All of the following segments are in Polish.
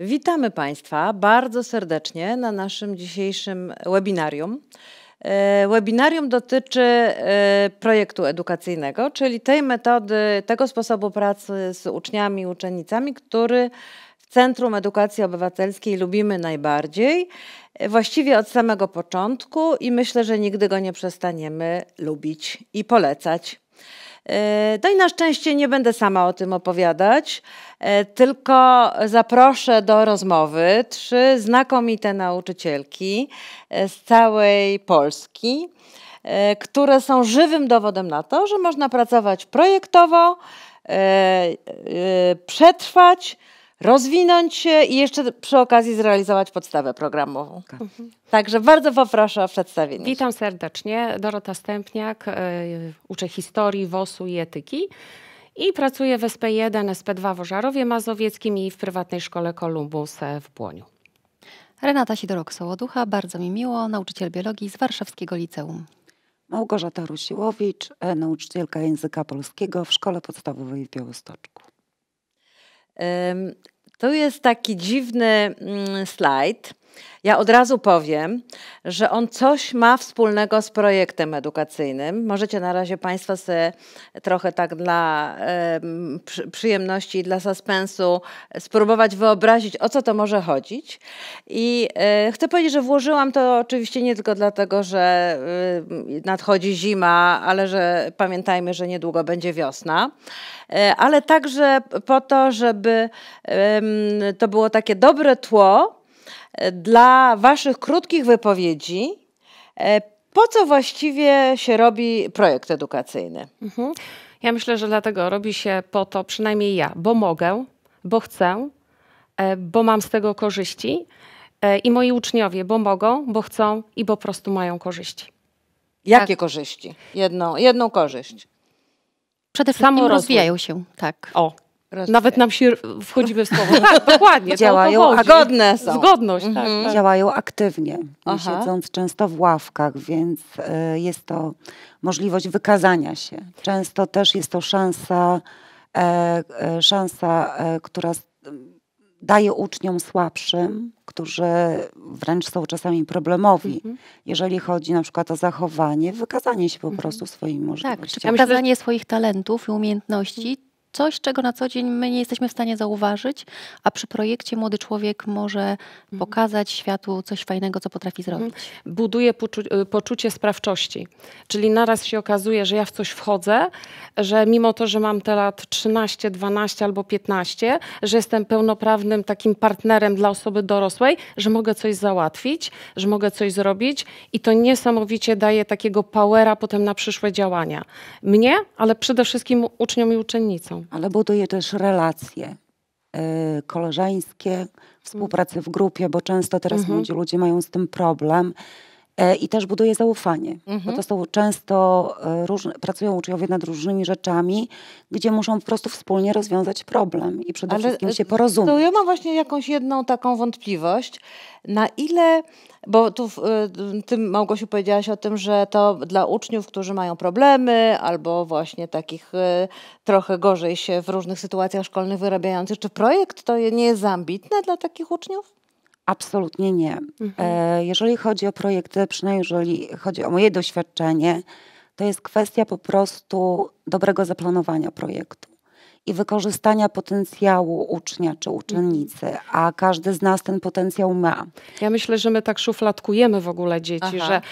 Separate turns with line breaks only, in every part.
Witamy Państwa bardzo serdecznie na naszym dzisiejszym webinarium. E, webinarium dotyczy e, projektu edukacyjnego, czyli tej metody, tego sposobu pracy z uczniami i uczennicami, który w Centrum Edukacji Obywatelskiej lubimy najbardziej, e, właściwie od samego początku i myślę, że nigdy go nie przestaniemy lubić i polecać. E, no i na szczęście nie będę sama o tym opowiadać, e, tylko zaproszę do rozmowy trzy znakomite nauczycielki e, z całej Polski, które są żywym dowodem na to, że można pracować projektowo, przetrwać, rozwinąć się i jeszcze przy okazji zrealizować podstawę programową. Tak. Także bardzo poproszę o przedstawienie. Witam serdecznie. Dorota Stępniak, e, uczę historii, WOS-u i
etyki. I pracuję w SP1, SP2 w Ożarowie Mazowieckim i w prywatnej szkole
Kolumbus e, w Błoniu.
Renata Sidorok-Sołoducha, bardzo mi miło, nauczyciel biologii z Warszawskiego Liceum.
Małgorzata Rusiłowicz, e, nauczycielka języka
polskiego w Szkole Podstawowej w Białostoczku. To jest taki dziwny mm, slajd ja od razu powiem, że on coś ma wspólnego z projektem edukacyjnym. Możecie na razie Państwo sobie trochę tak dla przyjemności i dla suspensu spróbować wyobrazić, o co to może chodzić. I e, chcę powiedzieć, że włożyłam to oczywiście nie tylko dlatego, że y, nadchodzi zima, ale że pamiętajmy, że niedługo będzie wiosna, e, ale także po to, żeby to było takie dobre tło dla Waszych krótkich wypowiedzi. E, po co właściwie się robi projekt edukacyjny? Mhm. Ja
myślę, że dlatego robi się po to, przynajmniej ja, bo mogę, bo chcę, e, bo mam z tego korzyści e, i moi uczniowie, bo mogą, bo chcą i po prostu mają
korzyści. Jakie tak. korzyści? Jedną, jedną korzyść. Przede wszystkim rozwijają
się, tak. O, Rozumiem. Nawet nam się wchodzi
we
słowo. Tak, dokładnie.
Działają, a godne są. Zgodność, mhm. tak, tak. Działają aktywnie, siedząc często w ławkach, więc e, jest to możliwość wykazania się. Często też jest to szansa, e, e, szansa która daje uczniom słabszym, którzy wręcz są czasami problemowi, mhm. jeżeli chodzi na przykład o zachowanie, wykazanie się po mhm. prostu mhm. swoimi możliwościami. Tak, czy pokazanie
swoich talentów i umiejętności, coś, czego na co dzień my nie jesteśmy w stanie zauważyć, a przy projekcie młody człowiek może mhm. pokazać światu coś fajnego, co potrafi mhm. zrobić. Buduje
y, poczucie sprawczości. Czyli naraz się okazuje, że ja w coś wchodzę, że mimo to, że mam te lat 13, 12 albo 15, że jestem pełnoprawnym takim partnerem dla osoby dorosłej, że mogę coś załatwić, że mogę coś zrobić i to niesamowicie daje takiego powera potem na przyszłe działania. Mnie, ale przede wszystkim
uczniom i uczennicom ale buduje też relacje e, koleżeńskie, współpracę w grupie, bo często teraz mhm. młodzi ludzie mają z tym problem. E, I też buduje zaufanie, mhm. bo to są często, e, różne, pracują uczniowie nad różnymi rzeczami,
gdzie muszą po prostu wspólnie rozwiązać problem i przede Ale wszystkim się porozumieć. To ja mam właśnie jakąś jedną taką wątpliwość, na ile bo tu y, tym Małgosiu powiedziałaś o tym, że to dla uczniów, którzy mają problemy albo właśnie takich y, trochę gorzej się w różnych sytuacjach szkolnych wyrabiających, czy projekt to nie jest ambitne dla takich uczniów?
Absolutnie nie. Mhm. E, jeżeli chodzi o projekty, przynajmniej jeżeli chodzi o moje doświadczenie, to jest kwestia po prostu dobrego zaplanowania projektu i wykorzystania potencjału ucznia czy uczennicy, a każdy z nas ten potencjał ma. Ja myślę, że my tak szufladkujemy w ogóle dzieci, Aha. że okej,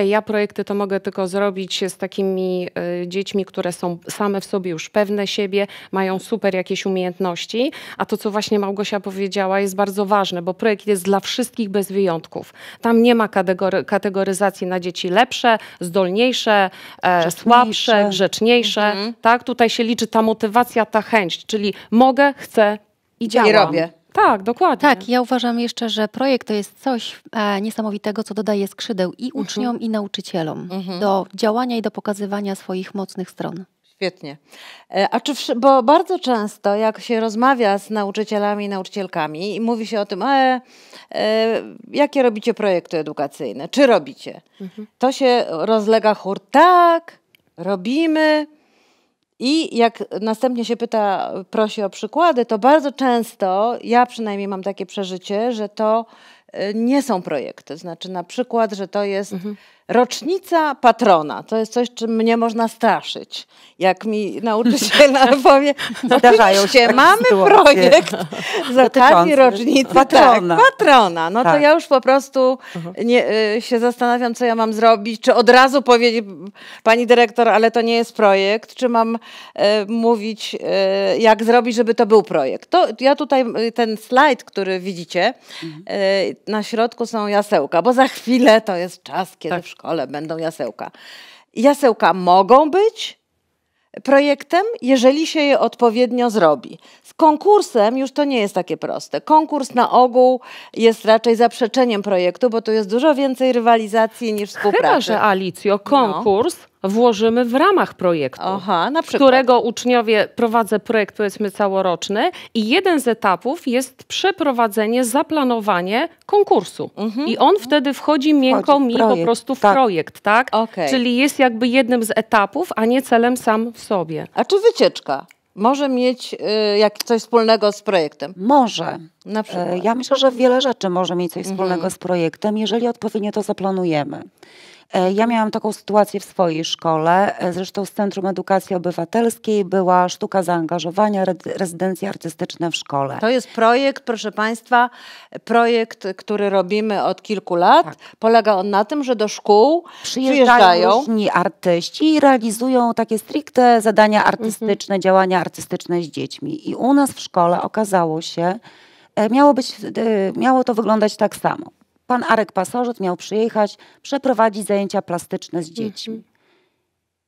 okay, ja projekty to mogę tylko zrobić z takimi y, dziećmi, które są same w sobie już pewne siebie, mają super jakieś umiejętności, a to, co właśnie Małgosia powiedziała, jest bardzo ważne, bo projekt jest dla wszystkich bez wyjątków. Tam nie ma kategory, kategoryzacji na dzieci lepsze, zdolniejsze, e, słabsze, grzeczniejsze. Mhm. Tak? Tutaj się liczy ta motywacja, ta chęć, czyli mogę, chcę i działam. I robię.
Tak, dokładnie. Tak, ja uważam jeszcze, że projekt to jest coś e, niesamowitego, co dodaje skrzydeł i mhm. uczniom, i nauczycielom mhm. do działania i do pokazywania swoich mocnych stron.
Świetnie. E, a czy, bo bardzo często, jak się rozmawia z nauczycielami i nauczycielkami i mówi się o tym, e, e, jakie robicie projekty edukacyjne, czy robicie, mhm. to się rozlega chór, tak, robimy, i jak następnie się pyta, prosi o przykłady, to bardzo często, ja przynajmniej mam takie przeżycie, że to y, nie są projekty. Znaczy na przykład, że to jest mhm. Rocznica patrona to jest coś, czym mnie można straszyć. Jak mi nauczyciel powie, no zdarzają się, mamy projekt z okazji rocznicy patrona. Tak, patrona. No tak. to ja już po prostu mhm. nie, y, się zastanawiam, co ja mam zrobić. Czy od razu powiedzieć, pani dyrektor, ale to nie jest projekt, czy mam e, mówić, e, jak zrobić, żeby to był projekt. To ja tutaj ten slajd, który widzicie, e, na środku są jasełka, bo za chwilę to jest czas, kiedy tak szkole będą jasełka. Jasełka mogą być projektem, jeżeli się je odpowiednio zrobi. Z konkursem już to nie jest takie proste. Konkurs na ogół jest raczej zaprzeczeniem projektu, bo tu jest dużo więcej rywalizacji niż współpracy. Chyba, że
Alicjo, konkurs... No włożymy w ramach projektu, Aha, na którego uczniowie prowadzę projekt powiedzmy całoroczny i jeden z etapów jest przeprowadzenie, zaplanowanie konkursu. Mhm. I on wtedy wchodzi miękko wchodzi mi projekt. po prostu w tak. projekt, tak? Okay. Czyli
jest jakby jednym z etapów, a nie celem sam w sobie. A czy wycieczka? może mieć y, jak coś wspólnego z projektem? Może. Na
przykład. E, ja myślę, że wiele rzeczy może mieć coś mhm. wspólnego mhm. z projektem, jeżeli odpowiednio to zaplanujemy. E, ja miałam taką sytuację w swojej szkole, e, zresztą z Centrum Edukacji Obywatelskiej była sztuka zaangażowania, rezydencje artystyczne w szkole.
To jest projekt, proszę Państwa, projekt, który robimy od kilku lat. Tak. Polega on na tym, że do szkół przyjeżdżają, przyjeżdżają. różni
artyści i realizują takie stricte zadania mhm. artystyczne, mhm. działania artystyczne z dziećmi. I u nas w szkole okazało się, e, miało, być, miało to wyglądać tak samo pan Arek Pasożyt miał przyjechać, przeprowadzić zajęcia plastyczne z dziećmi. Mhm.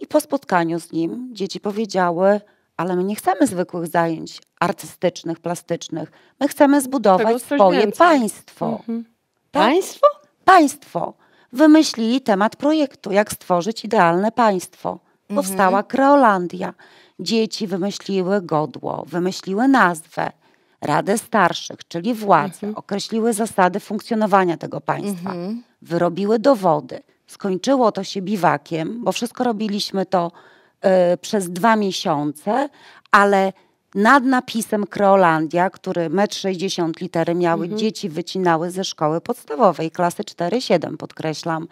I po spotkaniu z nim dzieci powiedziały, ale my nie chcemy zwykłych zajęć artystycznych, plastycznych. My chcemy zbudować swoje więcej. państwo. Mhm. Tak? Państwo? Państwo. Wymyślili temat projektu, jak stworzyć idealne państwo. Powstała mhm. Kreolandia. Dzieci wymyśliły godło, wymyśliły nazwę. Radę Starszych, czyli władze, mhm. określiły zasady funkcjonowania tego państwa, mhm. wyrobiły dowody. Skończyło to się biwakiem, bo wszystko robiliśmy to e, przez dwa miesiące, ale nad napisem Kreolandia, który metr 60 litery miały, mhm. dzieci wycinały ze szkoły podstawowej, klasy 4-7 podkreślam,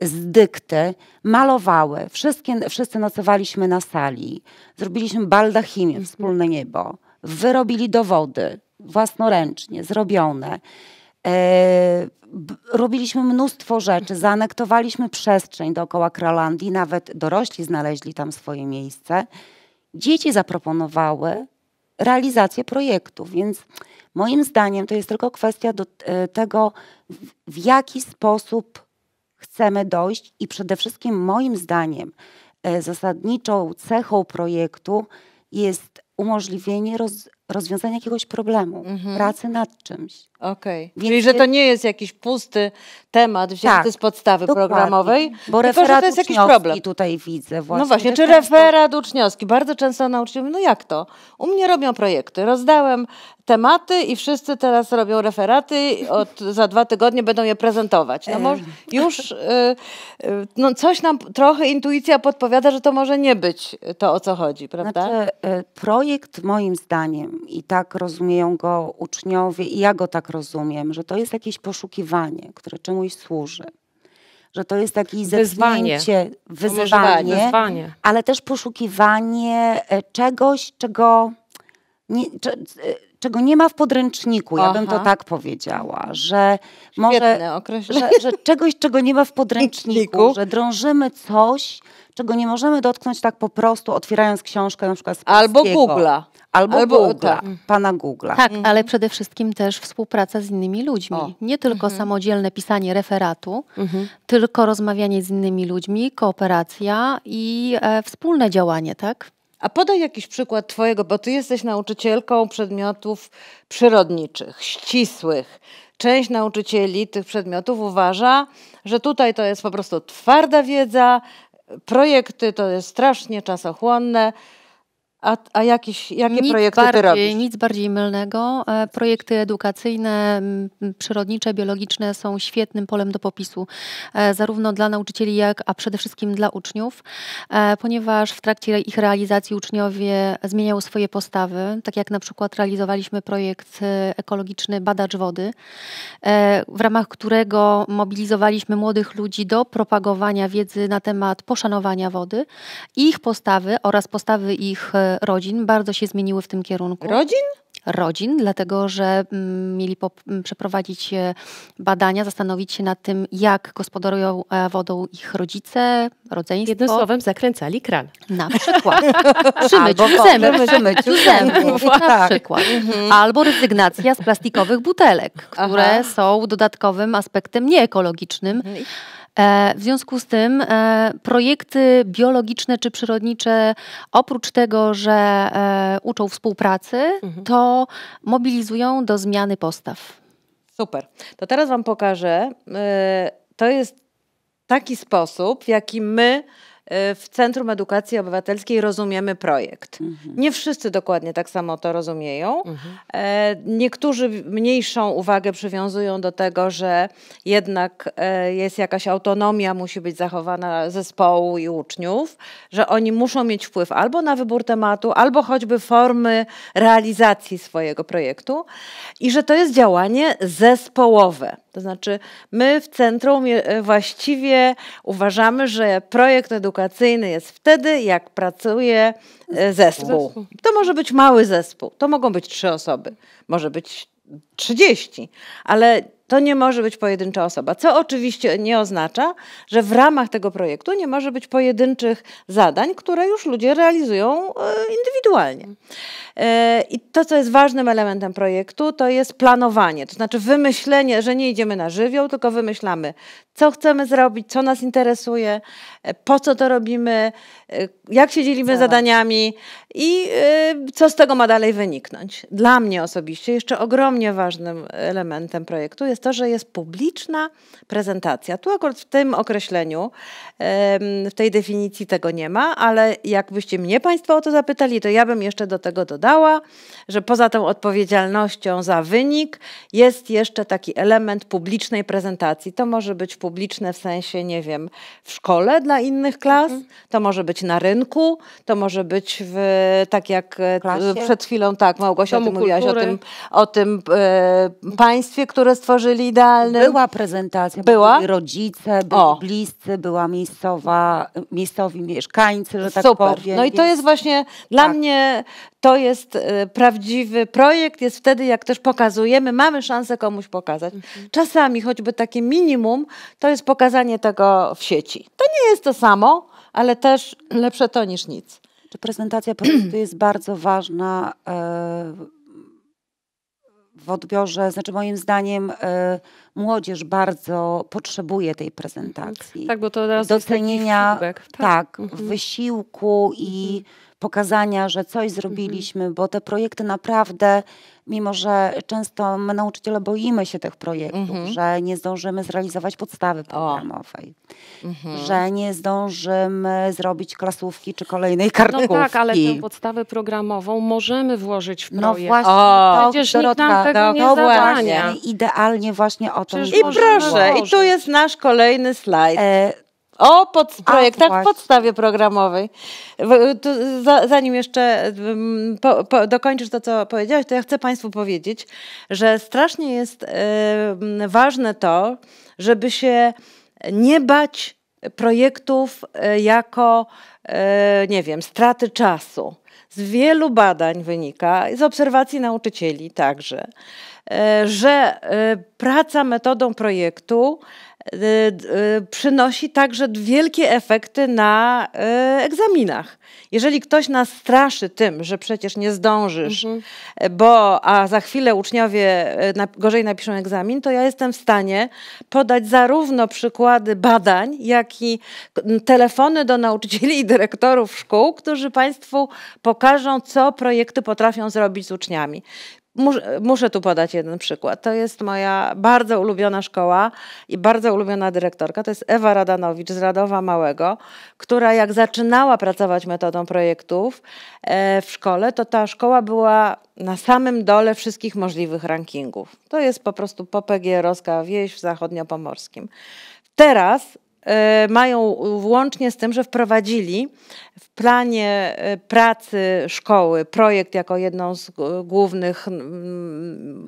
z dykty, malowały. Wszystkie, wszyscy nocowaliśmy na sali, zrobiliśmy baldachimię, mhm. wspólne niebo wyrobili dowody własnoręcznie, zrobione. E, robiliśmy mnóstwo rzeczy, zaanektowaliśmy przestrzeń dookoła Kralandii, nawet dorośli znaleźli tam swoje miejsce. Dzieci zaproponowały realizację projektu, więc moim zdaniem to jest tylko kwestia do e, tego, w jaki sposób chcemy dojść i przede wszystkim moim zdaniem e, zasadniczą cechą projektu jest umożliwienie roz, rozwiązania jakiegoś problemu, mhm. pracy nad czymś.
Okej, okay. czyli że to nie jest jakiś pusty temat wzięty tak, z podstawy programowej, bo tylko że to jest jakiś problem.
tutaj widzę właśnie. No właśnie, czy
referat uczniowski. Bardzo często nauczyciele mówią, no jak to? U mnie robią projekty, rozdałem tematy i wszyscy teraz robią referaty, od, za dwa tygodnie będą je prezentować. No e. może już y, y, no coś nam trochę intuicja podpowiada, że to może nie być to, o co chodzi, prawda?
Znaczy, e, projekt moim zdaniem, i tak rozumieją go uczniowie, i ja go tak tak rozumiem, że to jest jakieś poszukiwanie, które czemuś służy. Że to jest takie wyzwanie, wyzwanie, tak, wyzwanie, ale też poszukiwanie e, czegoś, czego nie, e, czego nie ma w podręczniku, ja bym to tak powiedziała, że Świetne może że, że, czegoś, czego nie ma w podręczniku, że drążymy coś, czego nie możemy dotknąć tak po prostu, otwierając książkę na przykład z Albo Google'a. Albo, Albo Google'a, tak. Mm. pana Google'a. Tak,
mhm. ale przede wszystkim też współpraca z innymi ludźmi. O. Nie tylko mhm. samodzielne pisanie referatu, mhm. tylko rozmawianie z innymi ludźmi, kooperacja i e, wspólne działanie, tak? A podaj jakiś przykład Twojego, bo Ty jesteś nauczycielką przedmiotów przyrodniczych,
ścisłych. Część nauczycieli tych przedmiotów uważa, że tutaj to jest po prostu twarda wiedza, projekty to jest strasznie czasochłonne
a, a jakieś, jakie nic projekty bardziej, ty robisz? Nic bardziej mylnego. E, projekty edukacyjne, przyrodnicze, biologiczne są świetnym polem do popisu, e, zarówno dla nauczycieli, jak a przede wszystkim dla uczniów, e, ponieważ w trakcie ich realizacji uczniowie zmieniają swoje postawy, tak jak na przykład realizowaliśmy projekt ekologiczny Badacz Wody, w ramach którego mobilizowaliśmy młodych ludzi do propagowania wiedzy na temat poszanowania wody. Ich postawy oraz postawy ich rodzin bardzo się zmieniły w tym kierunku. Rodzin? rodzin, dlatego że mm, mieli mm, przeprowadzić e, badania, zastanowić się nad tym, jak gospodarują e, wodą ich rodzice, rodzeństwo. Jednym słowem zakręcali kran. Na przykład. Przy myciu zębów. Przy myciu zębów. Tak. Na przykład. Mhm. Albo rezygnacja z plastikowych butelek, które są dodatkowym aspektem nieekologicznym. Mhm. E, w związku z tym e, projekty biologiczne czy przyrodnicze, oprócz tego, że e, uczą współpracy, mhm. to mobilizują do zmiany postaw.
Super. To teraz Wam pokażę. To jest taki sposób, w jaki my Y, w Centrum Edukacji Obywatelskiej rozumiemy projekt. Mhm. Nie wszyscy dokładnie tak samo to rozumieją. Mhm. E, niektórzy mniejszą uwagę przywiązują do tego, że jednak e, jest jakaś autonomia, musi być zachowana zespołu i uczniów, że oni muszą mieć wpływ albo na wybór tematu, albo choćby formy realizacji swojego projektu i że to jest działanie zespołowe. To znaczy, my w centrum e, właściwie uważamy, że projekt edukacyjny, edukacyjny jest wtedy, jak pracuje e, zespół. To może być mały zespół, to mogą być trzy osoby, może być trzydzieści, ale to nie może być pojedyncza osoba, co oczywiście nie oznacza, że w ramach tego projektu nie może być pojedynczych zadań, które już ludzie realizują e, indywidualnie. E, I to, co jest ważnym elementem projektu, to jest planowanie, to znaczy wymyślenie, że nie idziemy na żywioł, tylko wymyślamy, co chcemy zrobić, co nas interesuje, e, po co to robimy, jak się dzielimy zadaniami, i y, co z tego ma dalej wyniknąć. Dla mnie osobiście jeszcze ogromnie ważnym elementem projektu jest to, że jest publiczna prezentacja. Tu akurat w tym określeniu, w tej definicji tego nie ma, ale jakbyście mnie Państwo o to zapytali, to ja bym jeszcze do tego dodała, że poza tą odpowiedzialnością za wynik jest jeszcze taki element publicznej prezentacji. To może być publiczne w sensie, nie wiem, w szkole dla innych klas, mhm. to może być na rynku, to może być w tak jak e, Klasie? przed chwilą, tak, Małgosia, ty mówiłaś o tym, o tym e, państwie, które stworzyli idealne. Była prezentacja, była? byli rodzice, byli o. bliscy,
była miejscowa, miejscowi mieszkańcy, że tak Super. powiem. No i to jest
właśnie, tak. dla mnie to jest e, prawdziwy projekt, jest wtedy, jak też pokazujemy, mamy szansę komuś pokazać. Mhm. Czasami choćby takie minimum, to jest pokazanie tego w sieci. To nie jest to samo, ale też lepsze to niż nic. Czy prezentacja produktu
jest bardzo ważna e, w odbiorze, znaczy moim zdaniem e, młodzież bardzo potrzebuje tej prezentacji. Tak, bo to teraz docenienia jest tak, tak mhm. wysiłku i mhm. pokazania, że coś mhm. zrobiliśmy, mhm. bo te projekty naprawdę mimo że często my nauczyciele boimy się tych projektów, mm -hmm. że nie zdążymy zrealizować podstawy programowej,
mm
-hmm. że
nie zdążymy zrobić klasówki czy kolejnej kartkówki. No tak, ale tę podstawę programową możemy włożyć w no projekt. No
właśnie, o, to, Przecież Dorotka, nikt tego nie no właśnie,
idealnie właśnie o tym. I proszę, i tu jest nasz kolejny slajd. E, o pod, projektach w podstawie programowej. zanim jeszcze dokończysz to, co powiedziałeś, to ja chcę Państwu powiedzieć, że strasznie jest ważne to, żeby się nie bać projektów y, jako, y, nie wiem, straty czasu. Z wielu badań wynika, z obserwacji nauczycieli także, y, że praca metodą projektu Y, y, przynosi także wielkie efekty na y, egzaminach. Jeżeli ktoś nas straszy tym, że przecież nie zdążysz, mhm. bo a za chwilę uczniowie gorzej napiszą egzamin, to ja jestem w stanie podać zarówno przykłady badań, jak i telefony do nauczycieli i dyrektorów szkół, którzy Państwu pokażą, co projekty potrafią zrobić z uczniami muszę tu podać jeden przykład. To jest moja bardzo ulubiona szkoła i bardzo ulubiona dyrektorka. To jest Ewa Radanowicz z Radowa Małego, która jak zaczynała pracować metodą projektów e, w szkole, to ta szkoła była na samym dole wszystkich możliwych rankingów. To jest po prostu Roska wieś w zachodniopomorskim. Teraz E, mają włącznie z tym, że wprowadzili w planie e, pracy szkoły projekt jako jedną z głównych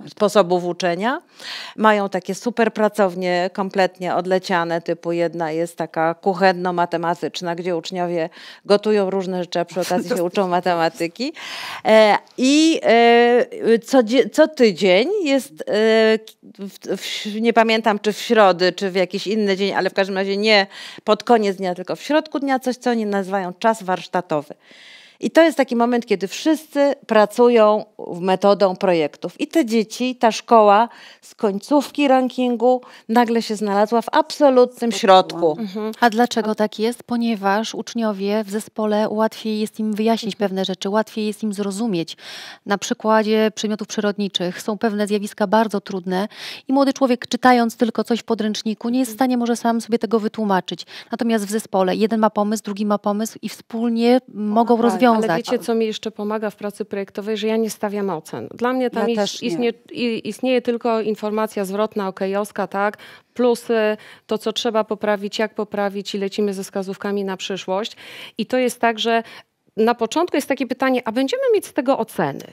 sposobów uczenia. Mają takie super pracownie kompletnie odleciane, typu jedna jest taka kuchenno-matematyczna, gdzie uczniowie gotują różne rzeczy, a przy okazji się uczą matematyki. E, I co, co tydzień jest, w, w, nie pamiętam czy w środę, czy w jakiś inny dzień, ale w każdym razie nie nie pod koniec dnia, tylko w środku dnia, coś co oni nazywają czas warsztatowy. I to jest taki moment, kiedy wszyscy pracują metodą projektów. I te dzieci, ta szkoła
z końcówki rankingu nagle się znalazła w absolutnym środku. Mhm. A dlaczego tak jest? Ponieważ uczniowie w zespole łatwiej jest im wyjaśnić mhm. pewne rzeczy, łatwiej jest im zrozumieć. Na przykładzie przedmiotów przyrodniczych są pewne zjawiska bardzo trudne i młody człowiek czytając tylko coś w podręczniku nie jest w mhm. stanie może sam sobie tego wytłumaczyć. Natomiast w zespole jeden ma pomysł, drugi ma pomysł i wspólnie mogą rozwiązać wiązać. Ale wiecie,
co mi jeszcze pomaga w pracy projektowej, że ja nie stawiam ocen. Dla mnie tam ja is, istnie, istnieje tylko informacja zwrotna, okejowska, tak? Plus y, to co trzeba poprawić, jak poprawić i lecimy ze wskazówkami na przyszłość. I to jest tak, że na początku jest takie pytanie, a będziemy mieć z tego oceny?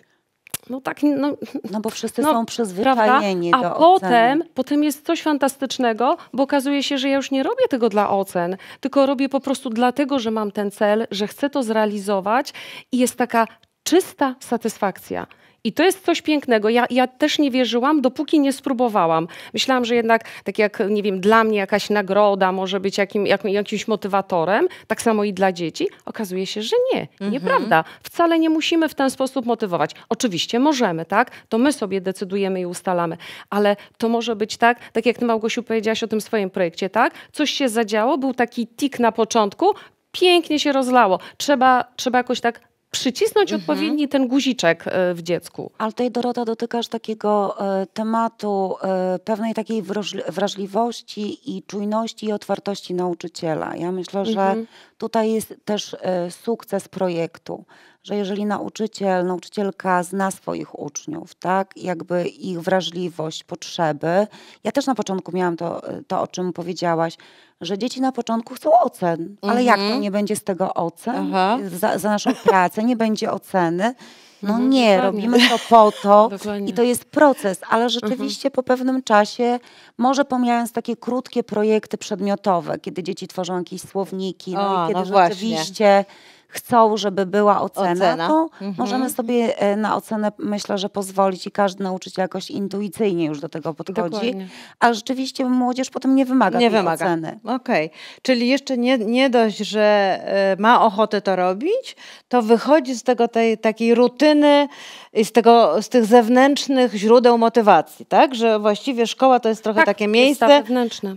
no tak, no, no bo wszyscy no, są przyzwyczajeni prawda? A do potem,
potem jest coś fantastycznego, bo okazuje się, że ja już nie robię tego dla ocen, tylko robię po prostu dlatego, że mam ten cel, że chcę to zrealizować i jest taka czysta satysfakcja. I to jest coś pięknego. Ja, ja też nie wierzyłam, dopóki nie spróbowałam. Myślałam, że jednak, tak jak, nie wiem, dla mnie jakaś nagroda może być jakim, jakimś motywatorem, tak samo i dla dzieci. Okazuje się, że nie. Mhm. Nieprawda. Wcale nie musimy w ten sposób motywować. Oczywiście możemy, tak? To my sobie decydujemy i ustalamy. Ale to może być tak, tak jak ty, Małgosiu, powiedziałaś o tym swoim projekcie, tak? Coś się zadziało, był taki tik na początku, pięknie się rozlało. Trzeba, trzeba jakoś tak przycisnąć mhm. odpowiedni ten guziczek e, w dziecku.
Ale tutaj Dorota dotykasz takiego e, tematu e, pewnej takiej wrażliwości i czujności i otwartości nauczyciela. Ja myślę, że mhm. tutaj jest też sukces projektu, że jeżeli nauczyciel, nauczycielka zna swoich uczniów, tak, jakby ich wrażliwość, potrzeby. Ja też na początku miałam to, to o czym powiedziałaś, że dzieci na początku chcą ocen, ale mhm. jak to mhm. nie będzie z tego ocen? Za, za naszą pracę nie będzie oceny. No mhm, nie, Dokładnie. robimy to po to i to jest proces, ale rzeczywiście mhm. po pewnym czasie, może pomijając takie krótkie projekty przedmiotowe, kiedy dzieci tworzą jakieś słowniki, o, no, i kiedy no rzeczywiście właśnie chcą, żeby była ocena, ocena. to mhm. możemy sobie e, na ocenę, myślę, że pozwolić i każdy nauczyciel jakoś intuicyjnie już do tego
podchodzi. Dokładnie. A rzeczywiście młodzież potem nie wymaga nie tej wymaga. oceny. Okej, okay. czyli jeszcze nie, nie dość, że e, ma ochotę to robić, to wychodzi z tego tej takiej rutyny i z, tego, z tych zewnętrznych źródeł motywacji, tak? Że właściwie szkoła to jest trochę tak, takie miejsce,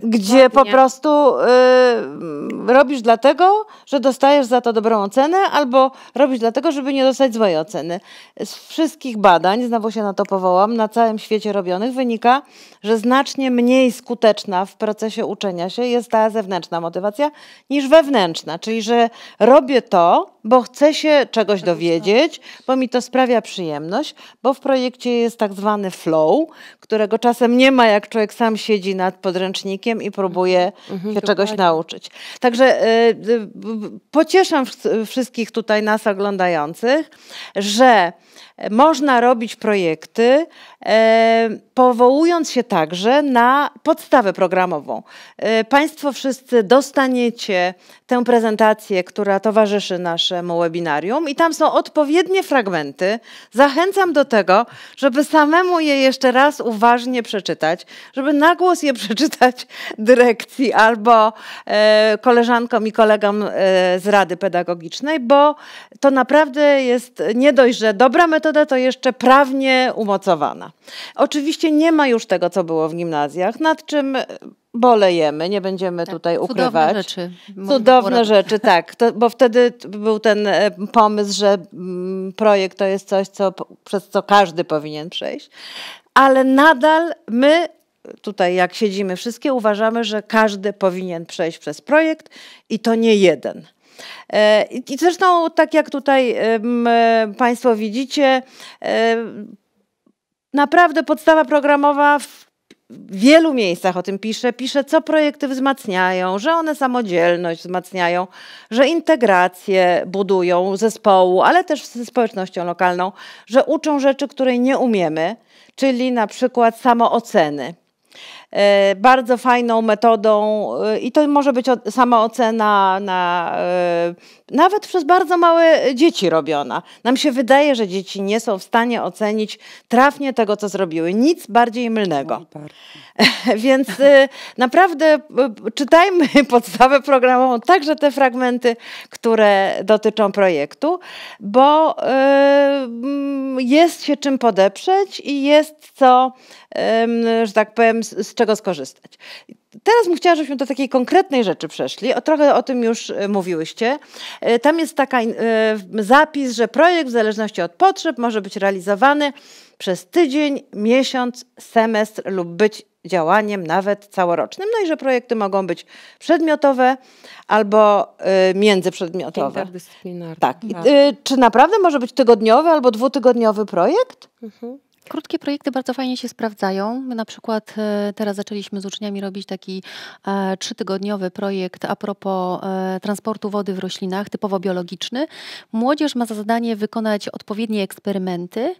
gdzie Ładnie. po prostu y, robisz dlatego, że dostajesz za to dobrą ocenę, ocenę, albo robić dlatego, żeby nie dostać złej oceny. Z wszystkich badań, znowu się na to powołam, na całym świecie robionych wynika, że znacznie mniej skuteczna w procesie uczenia się jest ta zewnętrzna motywacja niż wewnętrzna, czyli że robię to, bo chcę się czegoś dowiedzieć, bo mi to sprawia przyjemność, bo w projekcie jest tak zwany flow, którego czasem nie ma, jak człowiek sam siedzi nad podręcznikiem i próbuje mhm, się mhm, czegoś nauczyć. Także y, y, pocieszam w, w wszystkich tutaj nas oglądających, że E, można robić projekty, e, powołując się także na podstawę programową. E, państwo wszyscy dostaniecie tę prezentację, która towarzyszy naszemu webinarium, i tam są odpowiednie fragmenty. Zachęcam do tego, żeby samemu je jeszcze raz uważnie przeczytać, żeby na głos je przeczytać dyrekcji albo koleżankom i kolegom z Rady Pedagogicznej, bo to naprawdę jest nie dość, że dobra metoda, metoda to jeszcze prawnie umocowana. Oczywiście nie ma już tego, co było w gimnazjach, nad czym e, bolejemy, nie będziemy tak, tutaj ukrywać. Cudowne rzeczy. Cudowne rzeczy, tak. To, bo wtedy był ten e, pomysł, że mm, projekt to jest coś, co, przez co każdy powinien przejść. Ale nadal my tutaj jak siedzimy wszystkie, uważamy, że każdy powinien przejść przez projekt i to nie jeden. E, I zresztą, tak jak tutaj e, Państwo widzicie, e, naprawdę podstawa programowa w wielu miejscach o tym pisze. Pisze, co projekty wzmacniają, że one samodzielność wzmacniają, że integrację budują zespołu, ale też ze społecznością lokalną, że uczą rzeczy, której nie umiemy, czyli na przykład samooceny. E, bardzo fajną metodą e, i to może być samoocena na, e, nawet przez bardzo małe dzieci robiona. Nam się wydaje, że dzieci nie są w stanie ocenić trafnie tego, co zrobiły. Nic bardziej mylnego. No Więc naprawdę czytajmy podstawę programową, także te fragmenty, które dotyczą projektu, bo mm, jest się czym podeprzeć i jest co, że tak powiem, z czego skorzystać. Teraz bym chciała, żebyśmy do takiej konkretnej rzeczy przeszli. O, trochę o tym już e, mówiłyście. E, tam jest taki e, zapis, że projekt w zależności od potrzeb może być realizowany przez tydzień, miesiąc, semestr lub być działaniem nawet całorocznym. No i że projekty mogą być przedmiotowe albo międzyprzedmiotowe. Interdyscyplinarne. Tak. tak. czy naprawdę może być tygodniowy albo
dwutygodniowy projekt? Mhm. Krótkie projekty bardzo fajnie się sprawdzają. My na przykład e, teraz zaczęliśmy z uczniami robić taki e, trzytygodniowy projekt a propos e, transportu wody w roślinach, typowo biologiczny. Młodzież ma za zadanie wykonać odpowiednie eksperymenty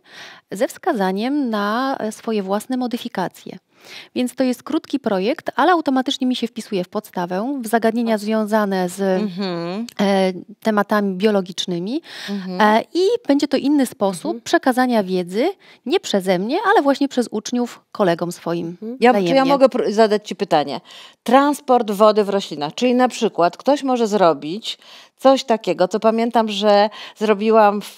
ze wskazaniem na swoje własne modyfikacje. Więc to jest krótki projekt, ale automatycznie mi się wpisuje w podstawę, w zagadnienia związane z mhm. e, tematami biologicznymi mhm. e, i będzie to inny sposób mhm. przekazania wiedzy, nie przeze mnie, ale właśnie przez uczniów kolegom swoim. Mhm. Ja, czy ja mogę
zadać Ci pytanie. Transport wody w roślinach, czyli na przykład ktoś może zrobić Coś takiego, co pamiętam, że zrobiłam w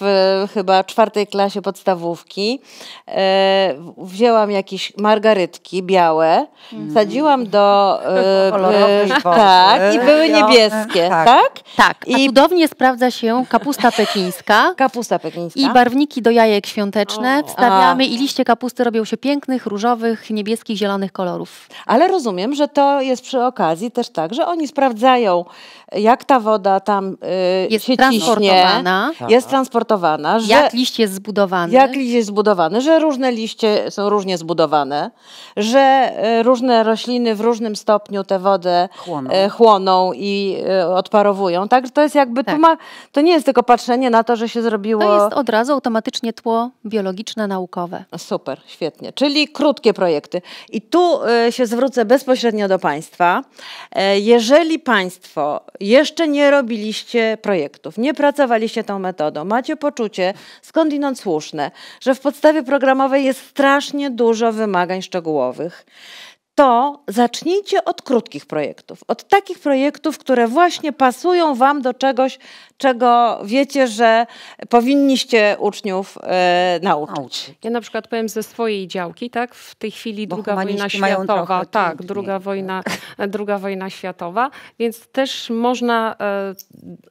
chyba czwartej klasie podstawówki. E, wzięłam jakieś margarytki
białe, mhm. sadziłam do... E, Kolorowej e, Tak, i były niebieskie, tak? Tak, tak. I cudownie sprawdza się kapusta pekińska. Kapusta pekińska. I barwniki do jajek świąteczne wstawiamy i liście kapusty robią się pięknych, różowych, niebieskich, zielonych kolorów. Ale rozumiem, że to jest przy okazji też tak, że oni sprawdzają,
jak ta woda tam Y, jest się transportowana. Ciśnie, tak. jest transportowana. Że, jak liść jest zbudowany. Jak liść jest zbudowany, że różne liście są różnie zbudowane, że y, różne rośliny w różnym stopniu tę wodę chłoną, y, chłoną i odparowują. Także to jest jakby, tak. ma, to nie jest tylko patrzenie na to, że się zrobiło... To jest od razu automatycznie tło biologiczne, naukowe. Super, świetnie. Czyli krótkie projekty. I tu się zwrócę bezpośrednio do Państwa. E, jeżeli Państwo jeszcze nie robiliście projektów, nie pracowaliście tą metodą, macie poczucie, skądinąd słuszne, że w podstawie programowej jest strasznie dużo wymagań szczegółowych to zacznijcie od krótkich projektów, od takich projektów, które właśnie pasują Wam do czegoś, czego wiecie, że powinniście uczniów e, nauczyć. Ja na przykład powiem ze swojej działki, tak? W tej chwili Bo druga
wojna światowa. tak, druga tak. wojna, e, druga wojna światowa, więc też można e,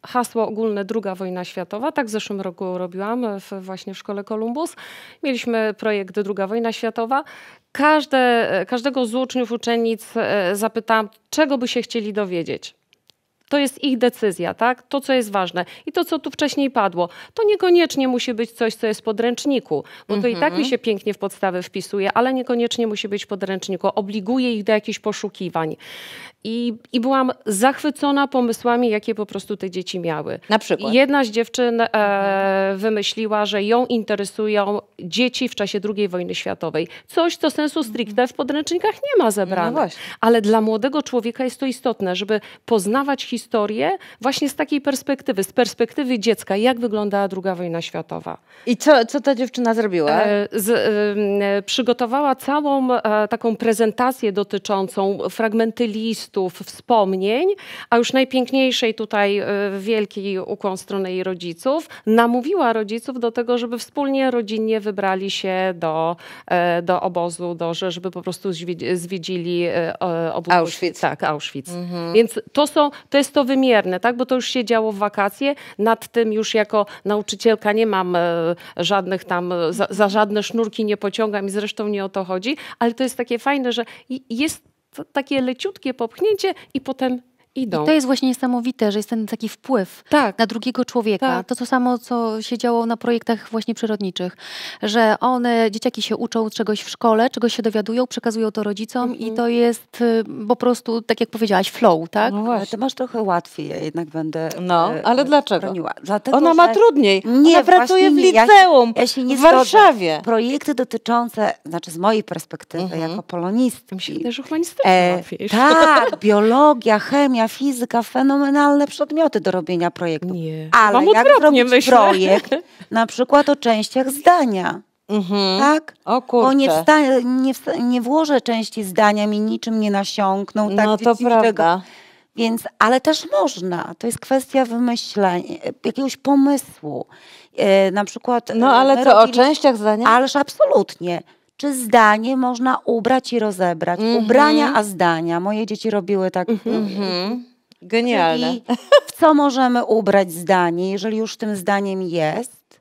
hasło ogólne druga wojna światowa, tak w zeszłym roku robiłam e, w, właśnie w szkole Columbus. Mieliśmy projekt druga wojna światowa Każde, każdego z uczniów, uczennic e, zapytałam, czego by się chcieli dowiedzieć. To jest ich decyzja, tak? To, co jest ważne. I to, co tu wcześniej padło, to niekoniecznie musi być coś, co jest w podręczniku, bo to i tak mi mhm. się pięknie w podstawy wpisuje, ale niekoniecznie musi być w podręczniku. Obliguje ich do jakichś poszukiwań. I, I byłam zachwycona pomysłami, jakie po prostu te dzieci miały. Na przykład. Jedna z dziewczyn e, wymyśliła, że ją interesują dzieci w czasie II wojny światowej. Coś, co sensu stricte w podręcznikach nie ma zebrane. No Ale dla młodego człowieka jest to istotne, żeby poznawać historię właśnie z takiej perspektywy, z perspektywy dziecka, jak wyglądała II wojna światowa. I co, co ta
dziewczyna zrobiła? E,
z, e, e przygotowała całą e, taką prezentację dotyczącą fragmenty list, wspomnień, a już najpiękniejszej tutaj e, wielki ukłon stronę jej rodziców, namówiła rodziców do tego, żeby wspólnie, rodzinnie wybrali się do, e, do obozu, do, żeby po prostu zwiedzili e, obóz. Auschwitz. Tak, Auschwitz. Mhm. Więc to, są, to jest to wymierne, tak? bo to już się działo w wakacje. Nad tym już jako nauczycielka nie mam żadnych tam, za, za żadne sznurki nie pociągam i zresztą nie o to chodzi, ale to jest takie fajne,
że jest takie leciutkie popchnięcie i potem Idą. I to jest właśnie niesamowite, że jest ten taki wpływ tak. na drugiego człowieka. Tak. To co samo, co się działo na projektach właśnie przyrodniczych, że one, dzieciaki się uczą czegoś w szkole, czegoś się dowiadują, przekazują to rodzicom mhm. i to jest y, po prostu, tak jak powiedziałaś, flow, tak? No właśnie. Ty masz trochę łatwiej, ja jednak będę No, e, ale dlaczego? Dlatego, Ona ma trudniej.
Nie, Ona pracuje w liceum,
ja się, ja się w Warszawie. Zgodzę. Projekty dotyczące, znaczy z mojej perspektywy, mhm. jako polonistki. Mi się wydaje, że e, Tak, biologia, chemia, chemia, fizyka, fenomenalne przedmioty do robienia projektu. Nie. Ale Mam jak zrobić myślę. projekt, na przykład o częściach zdania.
Mhm. Tak? O kurczę. Bo nie,
nie, nie, włożę części zdania, mi niczym nie nasiąkną. Tak, no to prawda. Więc, ale też można. To jest kwestia wymyślenia, jakiegoś pomysłu. E, na przykład. No e, ale to o częściach zdania? Ależ absolutnie czy zdanie można ubrać i rozebrać. Mhm. Ubrania, a zdania. Moje dzieci robiły tak. Mhm. Mhm. Genialne. Czyli w co możemy ubrać zdanie, jeżeli już tym zdaniem jest?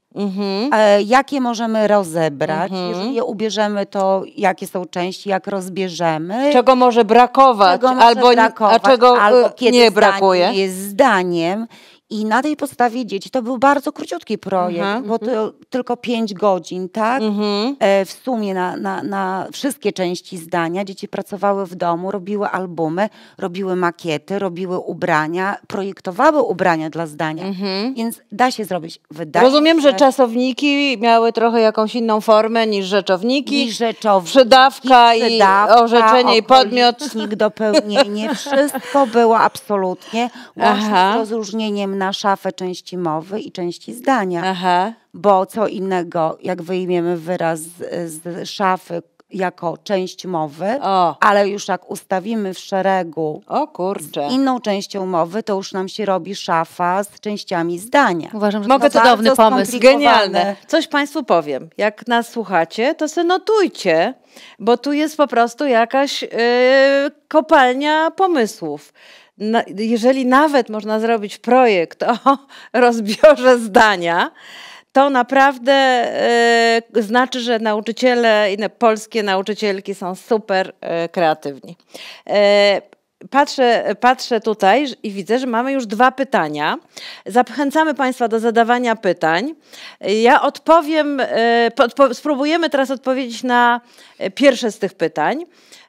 E, jakie możemy rozebrać? Jeżeli je ubierzemy, to jakie są części, jak rozbierzemy? Czego może brakować, czego może albo, brakować, czego e, albo kiedy nie brakuje? Zdanie jest zdaniem. I na tej podstawie dzieci to był bardzo króciutki projekt, mhm, bo to mhm. tylko pięć godzin, tak? Mhm. E, w sumie na, na, na wszystkie części zdania. Dzieci pracowały w domu, robiły albumy, robiły makiety, robiły ubrania, projektowały ubrania dla zdania. Mhm. Więc da się zrobić. Wydaje Rozumiem, się, że
czasowniki miały trochę jakąś inną formę niż rzeczowniki. Niż rzeczowniki. Przydawka, i orzeczenie i podmiot. dopełnienie. Wszystko było absolutnie. Łącznie z
rozróżnieniem na szafę części mowy i części zdania. Aha. Bo co innego, jak wyjmiemy wyraz z, z szafy jako część mowy, o. ale już jak ustawimy w szeregu o, kurczę. z inną częścią mowy, to już nam
się robi szafa z częściami zdania. Uważam, że Mogę no to cudowny pomysł. Genialne. Coś Państwu powiem. Jak nas słuchacie, to se notujcie, bo tu jest po prostu jakaś yy, kopalnia pomysłów na, jeżeli nawet można zrobić projekt o rozbiorze zdania, to naprawdę y, znaczy, że nauczyciele, i polskie nauczycielki są super y, kreatywni. Y, patrzę, patrzę tutaj i widzę, że mamy już dwa pytania. Zachęcamy Państwa do zadawania pytań. Ja odpowiem, spróbujemy teraz odpowiedzieć na pierwsze z tych pytań.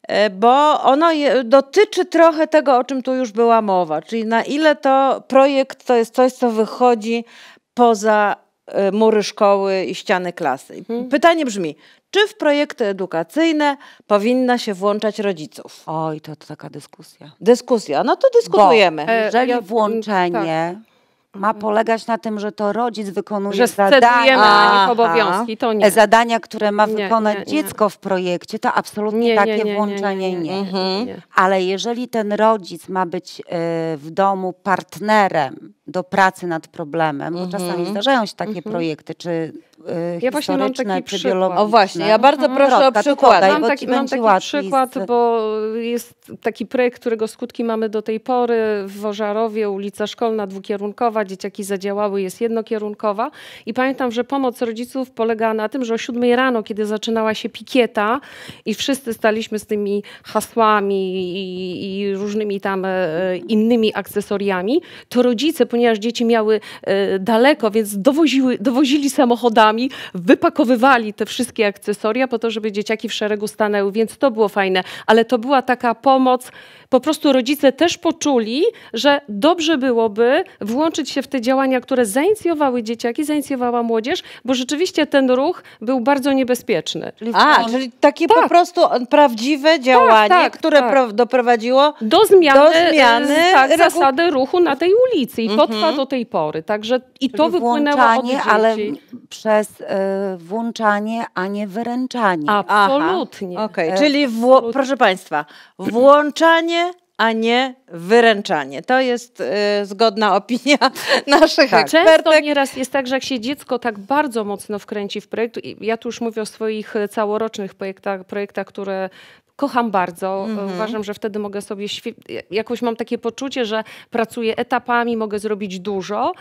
E, bo ono dotyczy trochę tego, o czym tu już była mowa, czyli na ile to projekt to jest coś, co wychodzi poza e, mury szkoły i ściany klasy. Mhm. Pytanie brzmi, czy w projekty edukacyjne powinna się włączać rodziców? Oj, to, to taka dyskusja. Dyskusja, no to dyskutujemy. Bo, e, jeżeli
włączenie tak ma mhm. polegać na tym, że to rodzic wykonuje że zadania, na nich obowiązki, to nie. E, zadania, które ma wykonać nie, nie, dziecko w projekcie, to absolutnie takie włączenie nie. Mhm. Ale jeżeli ten rodzic ma być y, w domu partnerem, do pracy nad problemem, bo czasami mhm. zdarzają się takie mhm. projekty, czy y,
ja historyczne, czy biologiczne. O właśnie, ja bardzo mhm. proszę Rodka, o przykład. Podaj, mam taki, mam taki przykład, z...
bo jest taki projekt, którego skutki mamy do tej pory. W Wożarowie ulica Szkolna dwukierunkowa, dzieciaki zadziałały, jest jednokierunkowa i pamiętam, że pomoc rodziców polegała na tym, że o 7 rano, kiedy zaczynała się pikieta i wszyscy staliśmy z tymi hasłami i, i różnymi tam e, innymi akcesoriami, to rodzice ponieważ dzieci miały e, daleko, więc dowoziły, dowozili samochodami, wypakowywali te wszystkie akcesoria po to, żeby dzieciaki w szeregu stanęły, więc to było fajne, ale to była taka pomoc po prostu rodzice też poczuli, że dobrze byłoby włączyć się w te działania, które zainicjowały dzieciaki, zainicjowała młodzież, bo rzeczywiście ten ruch był bardzo niebezpieczny. A, czyli takie tak. po prostu prawdziwe tak, działanie, tak, tak, które doprowadziło do zmiany, do zmiany e, tak, zasady ruchu na tej
ulicy i to trwa mhm. do
tej pory. Także i czyli to wypłynęło od dzieci. ale
przez y, włączanie, a nie wyręczanie.
Absolutnie. Aha, e, Czyli, Absolutnie. proszę Państwa, włączanie a nie wyręczanie. To jest y, zgodna opinia naszych tak. ekspertek. Często nieraz jest tak, że jak się dziecko tak bardzo mocno
wkręci w projekt, ja tu już mówię o swoich y, całorocznych projektach, projektach które kocham bardzo. E, mhm. Uważam, że wtedy mogę sobie, jakoś mam takie poczucie, że pracuję etapami, mogę zrobić dużo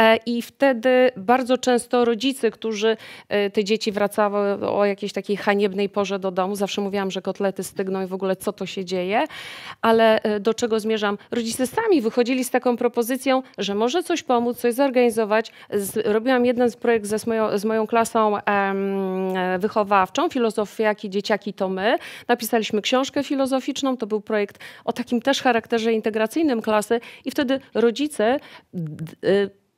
e, i wtedy bardzo często rodzice, którzy e, te dzieci wracały o jakiejś takiej haniebnej porze do domu, zawsze mówiłam, że kotlety stygną i w ogóle co to się dzieje, ale do czego zmierzam? Rodzice sami wychodzili z taką propozycją, że może coś pomóc, coś zorganizować. robiłam jeden z projekt ze, z, moją, z moją klasą em, wychowawczą, filozofia, dzieciaki to my. Napisali napisaliśmy książkę filozoficzną, to był projekt o takim też charakterze integracyjnym klasy i wtedy rodzice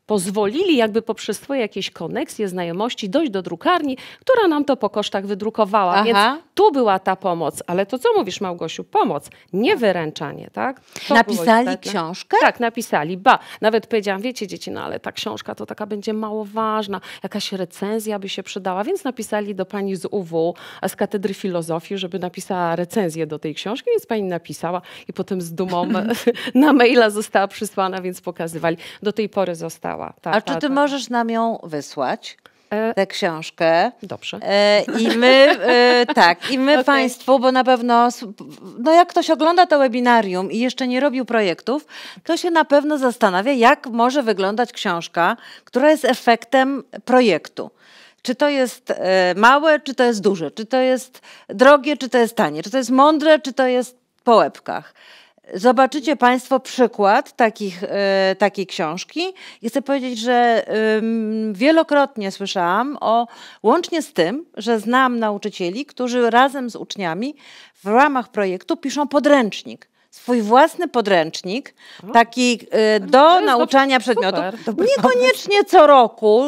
pozwolili jakby poprzez swoje jakieś koneksje, znajomości dojść do drukarni, która nam to po kosztach wydrukowała. Aha. Więc tu była ta pomoc. Ale to co mówisz Małgosiu? Pomoc, nie wyręczanie, tak? To napisali książkę? Tak, napisali. Ba, nawet powiedziałam, wiecie dzieci, no ale ta książka to taka będzie mało ważna, jakaś recenzja by się przydała, więc napisali do pani z UW, z Katedry Filozofii, żeby napisała recenzję do tej książki, więc pani napisała i potem z dumą na maila została przysłana, więc
pokazywali. Do tej pory została tak, A czy tak, ty tak. możesz nam ją wysłać? E, tę książkę. Dobrze. E, I my, e, tak, i my okay. Państwu, bo na pewno, no jak ktoś ogląda to webinarium i jeszcze nie robił projektów, to się na pewno zastanawia, jak może wyglądać książka, która jest efektem projektu. Czy to jest małe, czy to jest duże, czy to jest drogie, czy to jest tanie, czy to jest mądre, czy to jest po łebkach. Zobaczycie Państwo przykład takich, e, takiej książki. I chcę powiedzieć, że wielokrotnie słyszałam o, łącznie z tym, że znam nauczycieli, którzy razem z uczniami w ramach projektu piszą podręcznik swój własny podręcznik, taki y, do nauczania przedmiotów. Niekoniecznie co roku,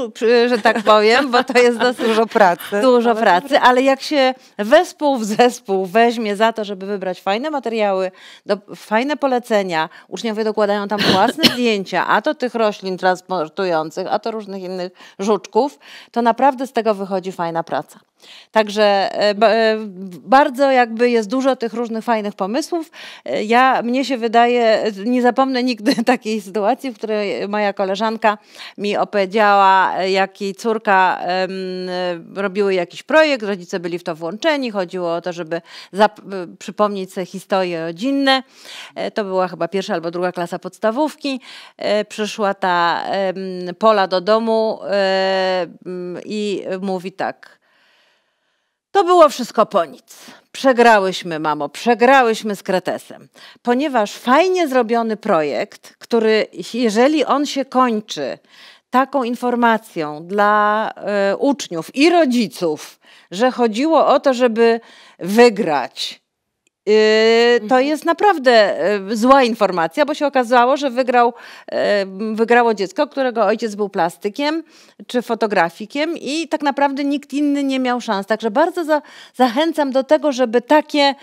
że tak powiem, bo to jest dosyć dużo pracy. Dużo pracy, ale jak się wespół w zespół weźmie za to, żeby wybrać fajne materiały, do, fajne polecenia, uczniowie dokładają tam własne zdjęcia, a to tych roślin transportujących, a to różnych innych żuczków, to naprawdę z tego wychodzi fajna praca. Także e, e, bardzo jakby jest dużo tych różnych fajnych pomysłów. E, ja, mnie się wydaje, nie zapomnę nigdy takiej sytuacji, w której moja koleżanka mi opowiedziała, jak jej córka robiły jakiś projekt, rodzice byli w to włączeni, chodziło o to, żeby przypomnieć sobie historie rodzinne. To była chyba pierwsza albo druga klasa podstawówki. Przyszła ta Pola do domu i mówi tak – to było wszystko po nic. Przegrałyśmy, mamo, przegrałyśmy z Kretesem, ponieważ fajnie zrobiony projekt, który, jeżeli on się kończy taką informacją dla y, uczniów i rodziców, że chodziło o to, żeby wygrać, Yy, to mhm. jest naprawdę yy, zła informacja, bo się okazało, że wygrał, yy, wygrało dziecko, którego ojciec był plastykiem czy fotografikiem i tak naprawdę nikt inny nie miał szans. Także bardzo za, zachęcam do tego, żeby takie,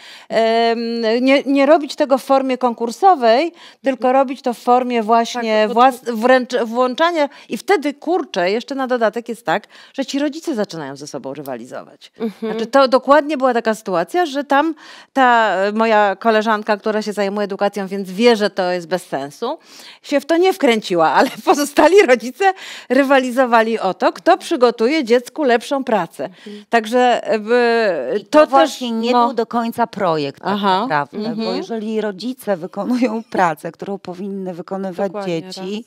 nie, nie, robić tego w formie konkursowej, tylko robić to w formie właśnie tak, włas, wręcz, włączania i wtedy, kurczę, jeszcze na dodatek jest tak, że ci rodzice zaczynają ze sobą rywalizować. Mhm. Znaczy to dokładnie była taka sytuacja, że tam ta moja, koleżanka, która się zajmuje edukacją, więc wie, że to jest bez sensu, się w to nie wkręciła, ale pozostali rodzice rywalizowali o to, kto przygotuje dziecku lepszą pracę. Mhm. Także e, to, też, właśnie nie no... był do końca projekt tak
Aha. naprawdę, bo mhm. jeżeli rodzice wykonują pracę, którą powinny wykonywać Dokładnie, dzieci,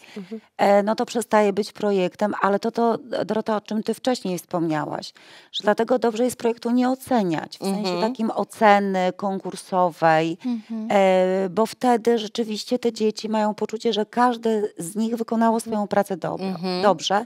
e, no to przestaje być projektem, ale to to, Dorota, o czym ty wcześniej wspomniałaś, że dlatego dobrze jest projektu nie oceniać, w sensie mhm. takim oceny, konkursu, kursowej, mhm. E, bo wtedy rzeczywiście te dzieci mają poczucie, że każde z nich wykonało swoją pracę dobro, mhm. dobrze,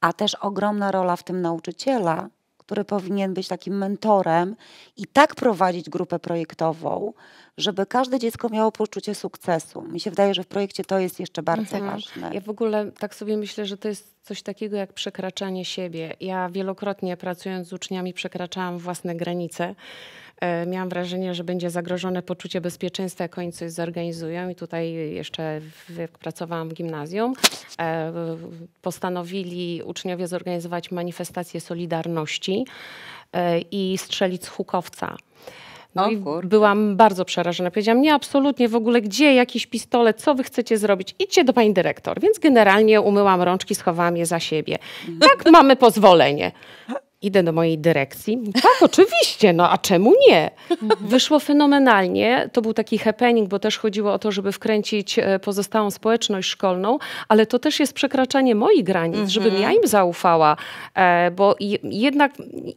a też ogromna rola w tym nauczyciela, który powinien być takim mentorem i tak prowadzić grupę projektową, żeby każde dziecko miało poczucie sukcesu. Mi się wydaje, że w projekcie to jest jeszcze no bardzo mhm. ważne.
Ja w ogóle tak sobie myślę, że to jest coś takiego jak przekraczanie siebie. Ja wielokrotnie pracując z uczniami przekraczałam własne granice. E, miałam wrażenie, że będzie zagrożone poczucie bezpieczeństwa, jak oni coś zorganizują. I tutaj jeszcze, jak pracowałam w gimnazjum, e, postanowili uczniowie zorganizować manifestację Solidarności e, i strzelić z hukowca. No byłam bardzo przerażona. Powiedziałam, nie, absolutnie, w ogóle gdzie jakiś pistolet, co wy chcecie zrobić? Idźcie do pani dyrektor. Więc generalnie umyłam rączki, schowałam je za siebie. Mhm. Tak, mamy pozwolenie. Idę do mojej dyrekcji. Tak, oczywiście, no a czemu nie? Wyszło fenomenalnie. To był taki happening, bo też chodziło o to, żeby wkręcić e, pozostałą społeczność szkolną, ale to też jest przekraczanie moich granic, mm -hmm. żebym mhm. ja im zaufała, e, bo jednak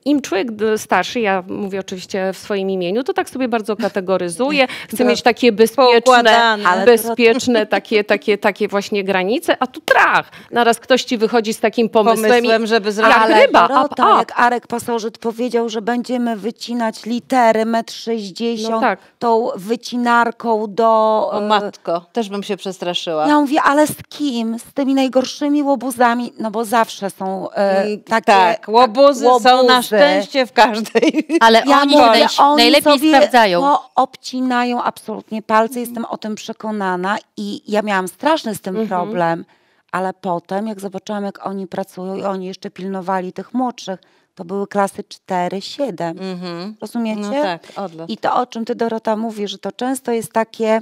im człowiek starszy, ja mówię oczywiście w swoim imieniu, to tak sobie bardzo kategoryzuję. Chcę tak. mieć takie bezpieczne, bezpieczne takie, takie, takie właśnie granice, a tu trach. Naraz ktoś ci wychodzi z takim pomysłem, pomysłem żeby zrobić. Jak ryba, a up,
Arek Pasożyt powiedział, że będziemy wycinać litery, metr 60 no tak.
tą wycinarką do... O e, matko, też bym się przestraszyła. Ja
mówię, ale z kim? Z tymi najgorszymi łobuzami? No bo zawsze są e, takie... Tak, łobuzy, tak, łobuzy, są na szczęście w każdej Ale ja oni, mówię, naj, oni najlepiej sobie, sprawdzają. No, obcinają absolutnie palce, jestem o tym przekonana i ja miałam straszny z tym mhm. problem ale potem, jak zobaczyłam, jak oni pracują i oni jeszcze pilnowali tych młodszych, to były klasy 4-7. Mhm. Rozumiecie? No tak, odlot. I to, o czym ty, Dorota, mówisz, że to często jest takie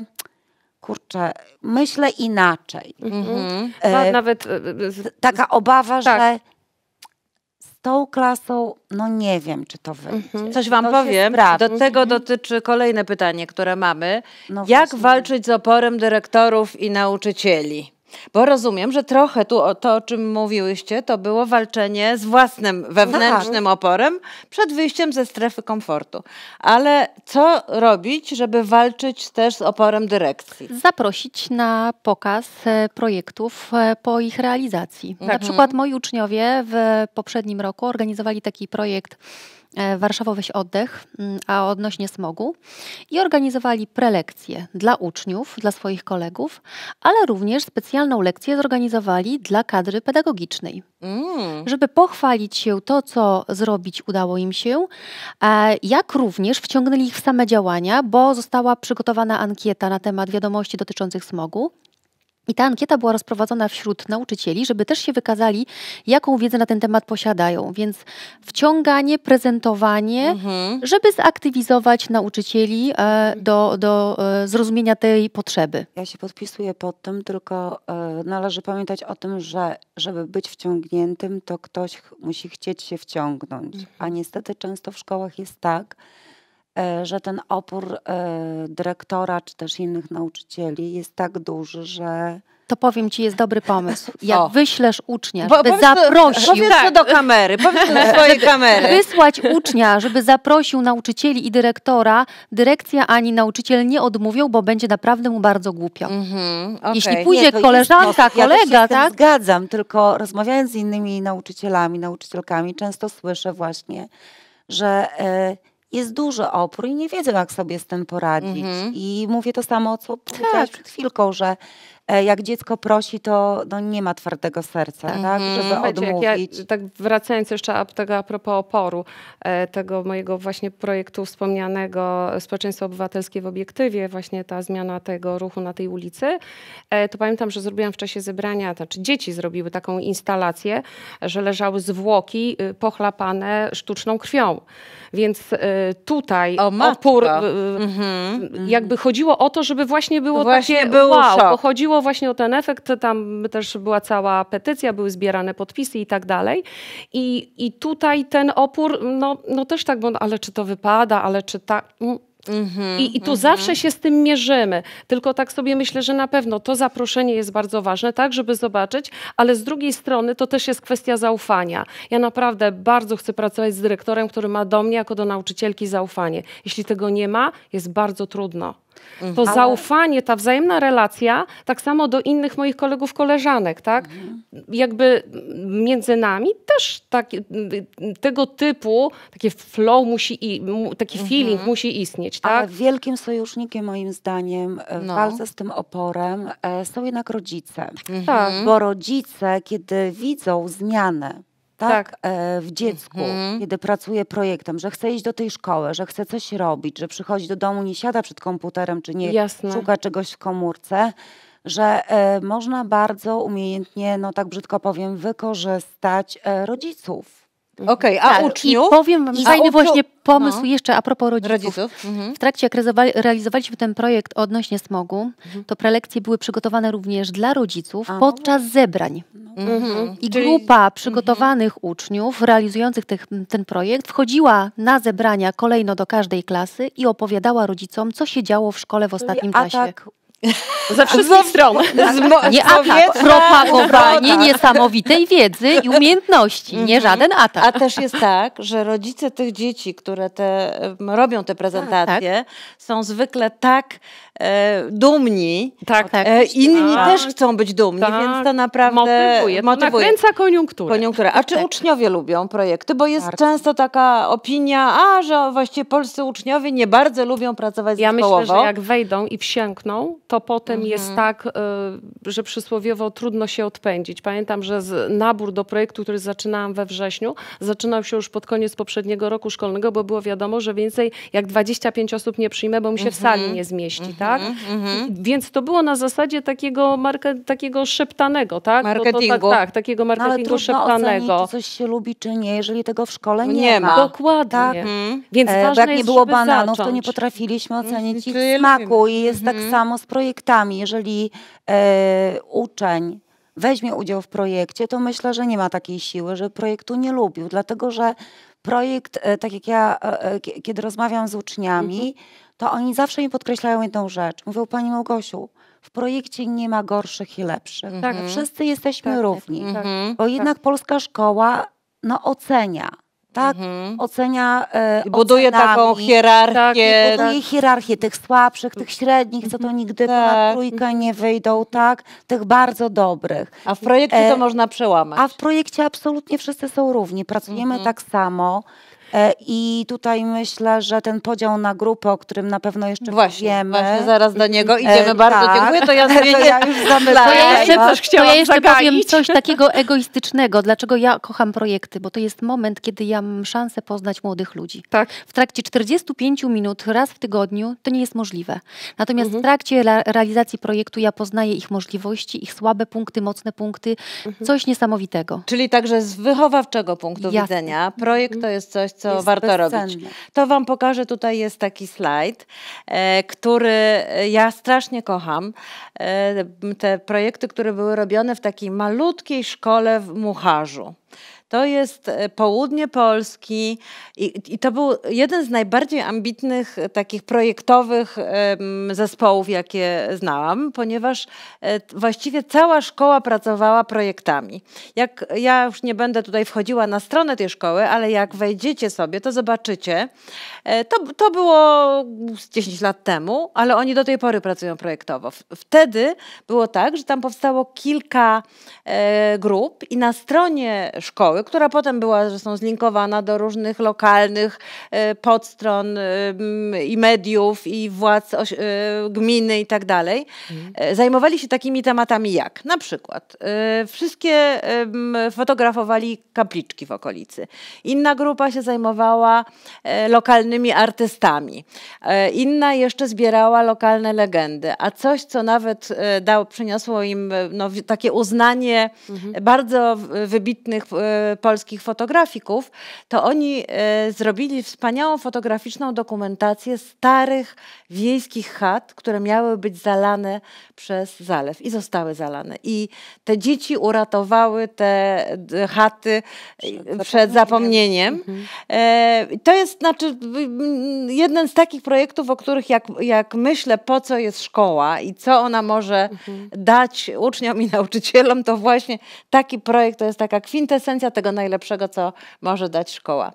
kurczę, myślę inaczej. Mhm. E, Nawet e, e, taka obawa, tak. że z tą klasą, no nie wiem, czy to wyjdzie. Mhm. Coś wam to powiem. Do tego mhm.
dotyczy kolejne pytanie, które mamy. No Jak właśnie. walczyć z oporem dyrektorów i nauczycieli? Bo rozumiem, że trochę tu o to, o czym mówiłyście, to było walczenie z własnym no wewnętrznym tak. oporem przed wyjściem ze strefy komfortu. Ale co robić, żeby walczyć też z oporem dyrekcji?
Zaprosić na pokaz e, projektów e, po ich realizacji. Tak. Na przykład moi uczniowie w poprzednim roku organizowali taki projekt E, Warszawa Weź Oddech, mm, a odnośnie smogu i organizowali prelekcje dla uczniów, dla swoich kolegów, ale również specjalną lekcję zorganizowali dla kadry pedagogicznej. Mm. Żeby pochwalić się to, co zrobić udało im się, e, jak również wciągnęli ich w same działania, bo została przygotowana ankieta na temat wiadomości dotyczących smogu. I ta ankieta była rozprowadzona wśród nauczycieli, żeby też się wykazali, jaką wiedzę na ten temat posiadają. Więc wciąganie, prezentowanie, mhm. żeby zaktywizować nauczycieli e, do, do e, zrozumienia tej potrzeby.
Ja się podpisuję pod tym, tylko e, należy pamiętać o tym, że żeby być wciągniętym, to ktoś musi chcieć się wciągnąć. A mhm. niestety często w szkołach jest tak, E, że ten opór e, dyrektora czy też innych nauczycieli jest tak duży, że to powiem ci,
jest dobry pomysł. Jak o. wyślesz ucznia, żeby zaprosił... Powiedz tak. do kamery, powiedz do swojej kamery. Wysłać ucznia, żeby zaprosił nauczycieli i dyrektora, dyrekcja ani nauczyciel nie odmówią, bo będzie naprawdę mu bardzo głupio. Mm -hmm, okay. Jeśli pójdzie nie, koleżanka, jest, kolega, ja się tak?
zgadzam, tylko rozmawiając z innymi nauczycielami, nauczycielkami, często słyszę właśnie, że... Yy, jest duży opór i nie wiedzą, jak sobie z tym poradzić. Mhm. I mówię to samo, co powiedziałaś tak. przed chwilką, że E, jak dziecko prosi, to no, nie ma twardego serca, mm tak, mhm. żeby odmówić. Ja,
tak wracając jeszcze tego a propos oporu, e, tego mojego właśnie projektu wspomnianego e, Społeczeństwo Obywatelskie w Obiektywie, właśnie ta zmiana tego ruchu na tej ulicy, to pamiętam, że zrobiłam w czasie zebrania, to znaczy dzieci zrobiły taką instalację, że leżały zwłoki y, pochlapane sztuczną krwią. Więc tutaj o, opór, mm -hmm, jakby mm -hmm. chodziło o to, żeby właśnie było właśnie takie, był wow, chodziło chodziło właśnie o ten efekt, tam też była cała petycja, były zbierane podpisy i tak dalej. I, i tutaj ten opór, no, no też tak, bo ale czy to wypada, ale czy tak...
Mm -hmm, I, I tu mm -hmm. zawsze
się z tym mierzymy. Tylko tak sobie myślę, że na pewno to zaproszenie jest bardzo ważne, tak, żeby zobaczyć, ale z drugiej strony to też jest kwestia zaufania. Ja naprawdę bardzo chcę pracować z dyrektorem, który ma do mnie jako do nauczycielki zaufanie. Jeśli tego nie ma, jest bardzo trudno. To Ale... zaufanie, ta wzajemna relacja, tak samo do innych moich kolegów, koleżanek, tak? Mhm. Jakby między nami też tak,
tego typu taki flow musi, i, taki mhm. feeling mhm. musi istnieć, tak? Ale wielkim sojusznikiem moim zdaniem e, w no. walce z tym oporem e, są jednak rodzice. Mhm. Tak. Bo rodzice, kiedy widzą zmianę, tak, tak. E, w dziecku, mhm. kiedy pracuje projektem, że chce iść do tej szkoły, że chce coś robić, że przychodzi do domu, nie siada przed komputerem, czy nie Jasne. szuka czegoś w komórce, że e, można bardzo umiejętnie, no tak brzydko powiem, wykorzystać e, rodziców Mhm.
Okej, okay, a tak. uczniów? I powiem wam, I fajny właśnie no. pomysł no. jeszcze a propos rodziców. rodziców. Mhm. W trakcie jak realizowaliśmy ten projekt odnośnie smogu, mhm. to prelekcje były przygotowane również dla rodziców a. podczas zebrań. Mhm. mhm. I Czyli... grupa mhm. przygotowanych uczniów realizujących tych, ten projekt wchodziła na zebrania kolejno do każdej klasy i opowiadała rodzicom, co się działo w szkole w ostatnim Czyli czasie. Atak
ze wszystkich stron. Z nie atak,
propagowanie niesamowitej wiedzy i umiejętności, nie mhm. żaden atak. A też jest
tak, że rodzice tych dzieci, które te, robią te tak, tak. prezentacje, tak? są zwykle tak e, dumni. Tak. tak. E, inni tak. też chcą być dumni, tak. więc to naprawdę motywuje. To motywuje. nakręca koniunkturę. koniunkturę. A czy tak. uczniowie lubią projekty? Bo jest bardzo. często taka opinia, a że właściwie polscy uczniowie nie bardzo lubią pracować ja
zespołowo. Ja myślę, że jak wejdą i wsiękną, to potem mhm. jest tak, e, że przysłowiowo trudno się odpędzić. Pamiętam, że z, nabór do projektu, który zaczynałam we wrześniu, zaczynał się już pod koniec poprzedniego roku szkolnego, bo było wiadomo, że więcej jak 25 osób nie przyjmę, bo mi się mhm. w sali nie zmieści. Mhm. Tak? tak? Mhm, mhm. Więc to było na zasadzie takiego, market, takiego szeptanego, tak? Marketingu. To, to, tak, tak, takiego no, marketingu no, szeptanego. Ocenić,
coś się lubi czy nie, jeżeli tego w szkole no nie, nie ma. ma. Dokładnie. Tak? Mhm. E, więc ważne bo jak jest, nie było bananów, zacząć. to nie potrafiliśmy ocenić ich smaku i jest tak samo z projektami. Jeżeli e, uczeń weźmie udział w projekcie, to myślę, że nie ma takiej siły, że projektu nie lubił, dlatego że projekt, e, tak jak ja, e, kiedy rozmawiam z uczniami, to oni zawsze mi podkreślają jedną rzecz. Mówią, Pani Małgosiu, w projekcie nie ma gorszych i lepszych. Mhm. Tak. Wszyscy jesteśmy tak, równi, mhm. Mhm. tak, bo tak. jednak polska szkoła no, ocenia. Tak, ocenia. E, buduje ocenami, taką hierarchię. Tak, buduje tak. hierarchię tych słabszych, tych średnich, co to nigdy na trójkę nie wyjdą, tak? Tych bardzo dobrych.
A w projekcie e, to można przełamać. A
w projekcie absolutnie wszyscy są równi. Pracujemy tak samo. E, I tutaj myślę, że ten podział na grupę, o którym na pewno jeszcze
właśnie, powiemy. Właśnie, zaraz do niego e, idziemy. E, bardzo tak. dziękuję, to ja sobie To ja już zamykam. To ja jeszcze, no. coś chciałam to ja jeszcze powiem
coś takiego egoistycznego, dlaczego ja kocham projekty, bo to jest moment, kiedy ja mam szansę poznać młodych ludzi. Tak. W trakcie 45 minut raz w tygodniu to nie jest możliwe. Natomiast mhm. w trakcie realizacji projektu ja poznaję ich możliwości, ich słabe punkty, mocne punkty, mhm. coś niesamowitego.
Czyli także z wychowawczego punktu Jasne. widzenia projekt to jest coś, co jest warto bezcenne. robić. To Wam pokażę, tutaj jest taki slajd, e, który e, ja strasznie kocham. E, te projekty, które były robione w takiej malutkiej szkole w Mucharzu. To jest e, południe Polski i, i to był jeden z najbardziej ambitnych e, takich projektowych zespołów, jakie znałam, ponieważ e, właściwie cała szkoła pracowała projektami. Jak ja już nie będę tutaj wchodziła na stronę tej szkoły, ale jak wejdziecie sobie, to zobaczycie. To, to było 10 lat temu, ale oni do tej pory pracują projektowo. Wtedy było tak, że tam powstało kilka grup i na stronie szkoły szkoły, która potem była zresztą zlinkowana do różnych lokalnych e, podstron e, i mediów, i władz e, gminy i tak dalej, mhm. zajmowali się takimi tematami jak na przykład wszystkie fotografowali kapliczki w okolicy. Inna grupa się zajmowała lokalnymi artystami. Inna jeszcze zbierała lokalne legendy, a coś, co nawet dał, przyniosło im no, takie uznanie mhm. bardzo wybitnych polskich fotografików, to oni e, zrobili wspaniałą fotograficzną dokumentację starych wiejskich chat, które miały być zalane przez zalew i zostały zalane. I te dzieci uratowały te chaty e, przed, zapomnieniem. Mhm. E, to jest znaczy jeden z takich projektów, o których jak, jak myślę, po co jest szkoła i co ona może mhm. dać uczniom i nauczycielom, to właśnie taki projekt to jest taka kwintesencja tego najlepszego, co może dać szkoła.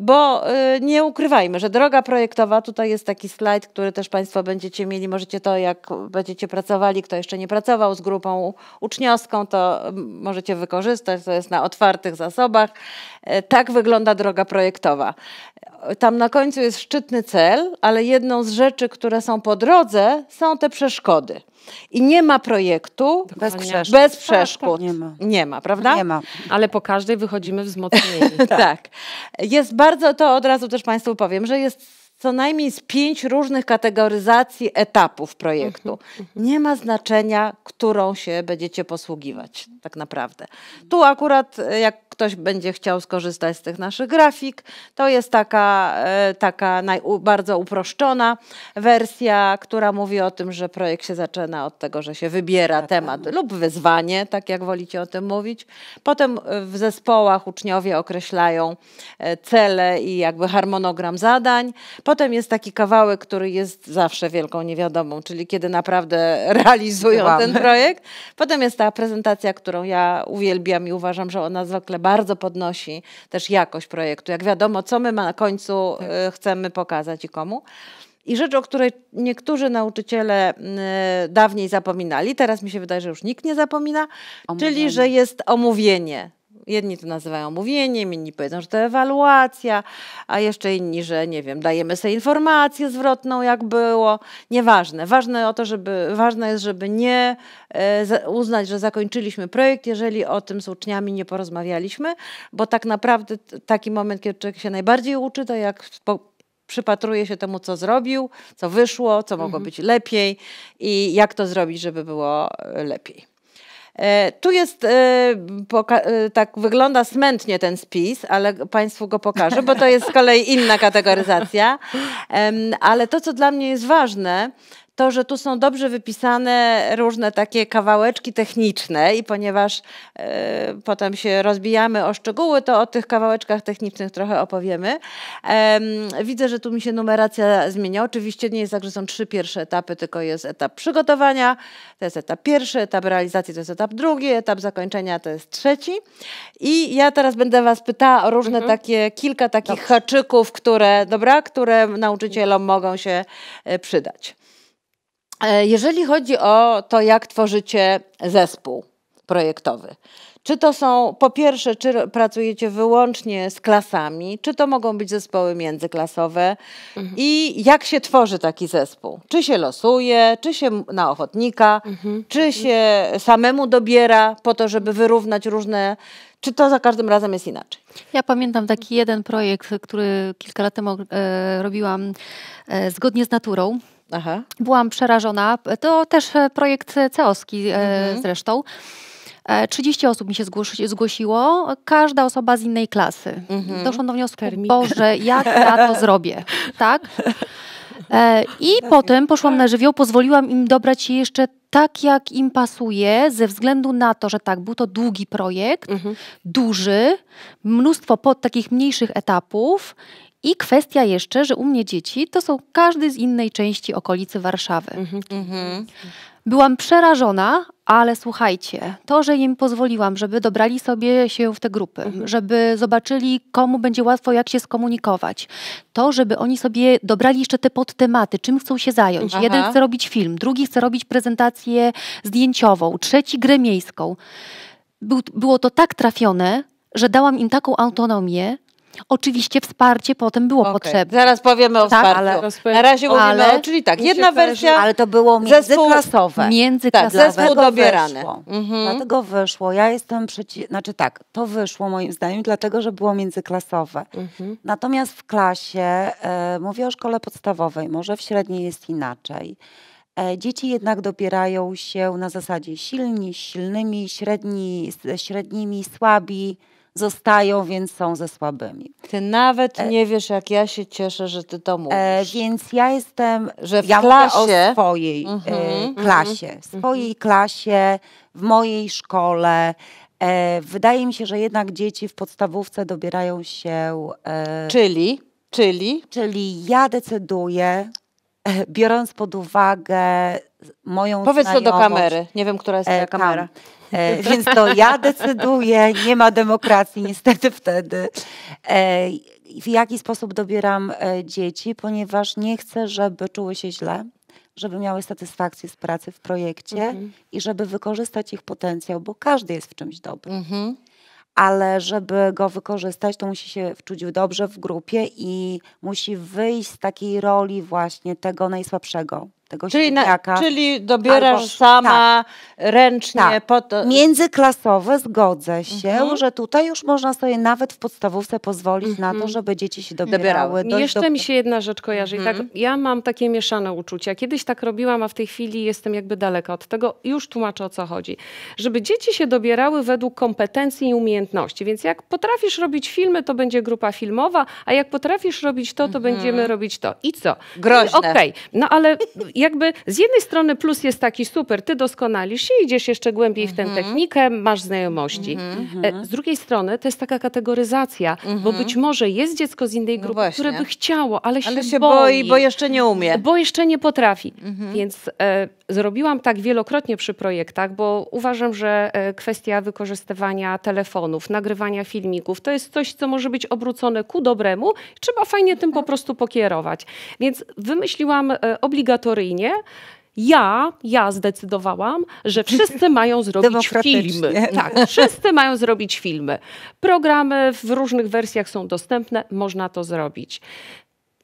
Bo y, nie ukrywajmy, że droga projektowa, tutaj jest taki slajd, który też Państwo będziecie mieli, możecie to jak będziecie pracowali, kto jeszcze nie pracował z grupą uczniowską, to możecie wykorzystać, to jest na otwartych zasobach. E, tak wygląda droga projektowa. Tam na końcu jest szczytny cel, ale jedną z rzeczy, które są po drodze, są te przeszkody. I nie ma projektu bez tak, przeszkód. Tak, bez tak, przeszkód. Nie, ma. nie ma, prawda? Nie ma. Ale po każdej wychodzimy wzmocnieni. tak. tak. Jest bardzo, to od razu też Państwu powiem, że jest co najmniej z pięć różnych kategoryzacji etapów projektu. Mhm, mhm. Nie ma znaczenia, którą się będziecie posługiwać, tak naprawdę. Tu akurat, e, jak ktoś będzie chciał skorzystać z tych naszych grafik, to jest taka, e, taka naj, bardzo uproszczona wersja, która mówi o tym, że projekt się zaczyna od tego, że się wybiera tak, temat tak. lub wyzwanie, tak jak wolicie o tym mówić. Potem e, w zespołach uczniowie określają cele i jakby harmonogram zadań. Potem Potem jest taki kawałek, który jest zawsze wielką niewiadomą, czyli kiedy naprawdę realizują Mamy. ten projekt. Potem jest ta prezentacja, którą ja uwielbiam i uważam, że ona zwykle bardzo podnosi też jakość projektu. Jak wiadomo, co my na końcu tak. chcemy pokazać i komu. I rzecz, o której niektórzy nauczyciele y, dawniej zapominali, teraz mi się wydaje, że już nikt nie zapomina, omówienie. czyli że jest omówienie jedni to nazywają mówieniem, inni powiedzą, że to ewaluacja, a jeszcze inni, że nie wiem, dajemy sobie informację zwrotną, jak było. Nieważne. Ważne, o to, żeby, ważne jest, żeby nie e, uznać, że zakończyliśmy projekt, jeżeli o tym z uczniami nie porozmawialiśmy, bo tak naprawdę taki moment, kiedy człowiek się najbardziej uczy, to jak po, przypatruje się temu, co zrobił, co wyszło, co mogło mhm. być lepiej i jak to zrobić, żeby było e, lepiej. E, tu jest, e, e, tak wygląda smętnie ten spis, ale Państwu go pokażę, bo to jest z kolei inna kategoryzacja. Ale to, co dla mnie jest ważne, to, że tu są dobrze wypisane różne takie kawałeczki techniczne i ponieważ e, potem się rozbijamy o szczegóły, to o tych kawałeczkach technicznych trochę opowiemy. widzę, że tu mi się numeracja zmienia. Oczywiście nie jest tak, że są trzy pierwsze etapy, tylko jest etap przygotowania, to jest etap pierwszy, etap realizacji to jest etap drugi, etap zakończenia to jest trzeci. I ja teraz będę Was pytała o różne mhm. takie, kilka takich Dobrze. haczyków, które, dobra, które nauczycielom mogą się e, przydać. E, jeżeli chodzi o to, jak tworzycie zespół projektowy, czy to są, po pierwsze, czy pracujecie wyłącznie z klasami, czy to mogą być zespoły międzyklasowe mhm. i jak się tworzy taki zespół? Czy się losuje, czy się na ochotnika, mhm. czy się samemu dobiera po to, żeby wyrównać różne czy to za każdym razem jest inaczej?
Ja pamiętam taki jeden projekt, który kilka lat temu e, robiłam e, zgodnie z naturą. Aha. Byłam przerażona. To też e, projekt CEOSKI e, mhm. zresztą. 30 e, osób mi się zgłosi, zgłosiło, każda osoba z innej klasy. Mhm. Doszłam do wniosku, Termin. Boże, jak ja to zrobię, tak? I potem poszłam na żywioł, pozwoliłam im dobrać się jeszcze tak, jak im pasuje, ze względu na to, że tak, był to długi projekt, mhm. duży, mnóstwo pod takich mniejszych etapów i kwestia jeszcze, że u mnie dzieci to są każdy z innej części okolicy Warszawy. Mhm. Mhm. Byłam przerażona, ale słuchajcie, to, że im pozwoliłam, żeby dobrali sobie się w te grupy, mhm. żeby zobaczyli, komu będzie łatwo, jak się skomunikować, to, żeby oni sobie dobrali jeszcze te podtematy, czym chcą się zająć. Aha. Jeden chce robić film, drugi chce robić prezentację zdjęciową, trzeci grę miejską. Był, było to tak trafione, że dałam im taką autonomię, Oczywiście wsparcie potem było okay. potrzebne.
Zaraz powiemy o tak, wsparciu. Ale, na razie mówimy ale, o, czyli tak, jedna wersja Ale
to było międzyklasowe. Międzyklasowe. Tak, zespół dobierany. Wyszło.
Mhm. Dlatego
wyszło. Ja jestem przeciw... Znaczy tak, to wyszło moim zdaniem, dlatego, że było międzyklasowe. Mhm. Natomiast w klasie, e, mówię o szkole podstawowej, może w średniej jest inaczej. E, dzieci jednak dobierają się na zasadzie silni, silnymi, średni, średnimi, słabi zostają, więc są ze słabymi. Ty nawet e, nie wiesz, jak ja się cieszę, że ty to e, mówisz. E, więc ja jestem, że w ja klasie, o swojej mm -hmm, e, mhm, mhm, klasie, mm -hmm. swojej klasie, w mojej szkole. E, wydaje mi się, że jednak dzieci w podstawówce dobierają się. E, czyli? Czyli? Czyli ja decyduję, biorąc pod uwagę moją Powiedz to do kamery. Nie
wiem, która jest e, kamera. Tam. E, więc to ja decyduję,
nie ma demokracji niestety wtedy. E, w jaki sposób dobieram e, dzieci, ponieważ nie chcę, żeby czuły się źle, żeby miały satysfakcję z pracy w projekcie mhm. i żeby wykorzystać ich potencjał, bo każdy jest w czymś dobry. Mhm ale żeby go wykorzystać, to musi się wczuć dobrze w grupie i musi wyjść z takiej roli właśnie tego najsłabszego tego czyli średniaka. Na, czyli
dobierasz albo, sama tak, ręcznie. Tak. Po to...
Międzyklasowe zgodzę się, mhm. że tutaj już można sobie nawet w podstawówce pozwolić mhm. na to, mhm. żeby dzieci się dobierały. dobierały. Jeszcze do... mi
się jedna rzecz kojarzy. Tak mhm. Tak, ja mam takie mieszane uczucia. Kiedyś tak robiłam, a w tej chwili jestem jakby daleka od tego. Już tłumaczę o co chodzi. Żeby dzieci się dobierały według kompetencji i umiejętności. Więc jak potrafisz robić filmy, to będzie grupa filmowa, a jak potrafisz robić to, to mhm. będziemy robić to. I co? Groźne. Okej, okay. no ale jakby z jednej strony plus jest taki super, ty doskonalisz się, idziesz jeszcze głębiej w tę mhm. technikę, masz znajomości. Mhm, e, mhm. Z drugiej strony to jest taka kategoryzacja, bo być może jest dziecko z innej no grupy, no które by chciało, ale, ale się, boi, boi, bo jeszcze nie umie. Bo jeszcze nie potrafi. Więc e, zrobiłam tak wielokrotnie przy projektach, bo uważam, że e, kwestia wykorzystywania telefonów, nagrywania filmików, to jest coś, co może być obrócone ku dobremu. Trzeba fajnie tym po tak. prostu pokierować. Więc wymyśliłam e, obligatoryjnie Berlinie, ja, ja zdecydowałam, że wszyscy mają zrobić filmy. Tak, wszyscy mają zrobić filmy. Programy w różnych wersjach są dostępne, można to zrobić.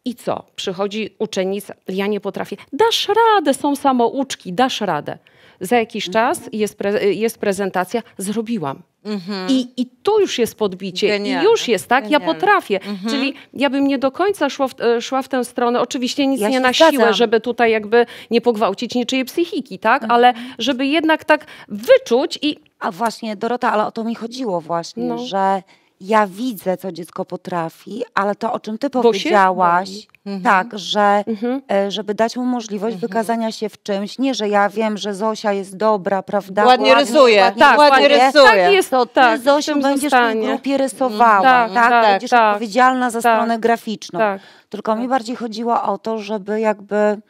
I co? Przychodzi uczennica, ja nie potrafię. Dasz radę, są samouczki, dasz radę za jakiś czas jest, pre, jest prezentacja, zrobiłam.
Mhm. I,
I tu już jest podbicie, Genialne. i już jest, tak? Genialne. Ja potrafię. Mhm. Czyli ja bym nie do końca szła w, e, szła w tę stronę. Oczywiście nic ja nie na zgadzam. siłę, żeby tutaj jakby
nie pogwałcić niczyjej psychiki, tak? Mhm. Ale żeby jednak tak wyczuć i. A właśnie, Dorota, ale o to mi chodziło właśnie, no. że ja widzę, co dziecko potrafi, ale to, o czym ty powiedziałaś, mhm. tak, że mhm. E, żeby dać mu możliwość mhm. wykazania się w czymś, nie, że ja wiem, że Zosia jest dobra, prawda? Ładnie, ładnie rysuje, ładnie, tak, ładnie rysuje. Tak jest to, tak. Ty, Zosiu, będziesz zostanie. w tej grupie mhm. rysowała, tak, tak, tak, będziesz tak. odpowiedzialna za tak. stronę graficzną. Tak. Tylko mi bardziej chodziło o to, żeby jakby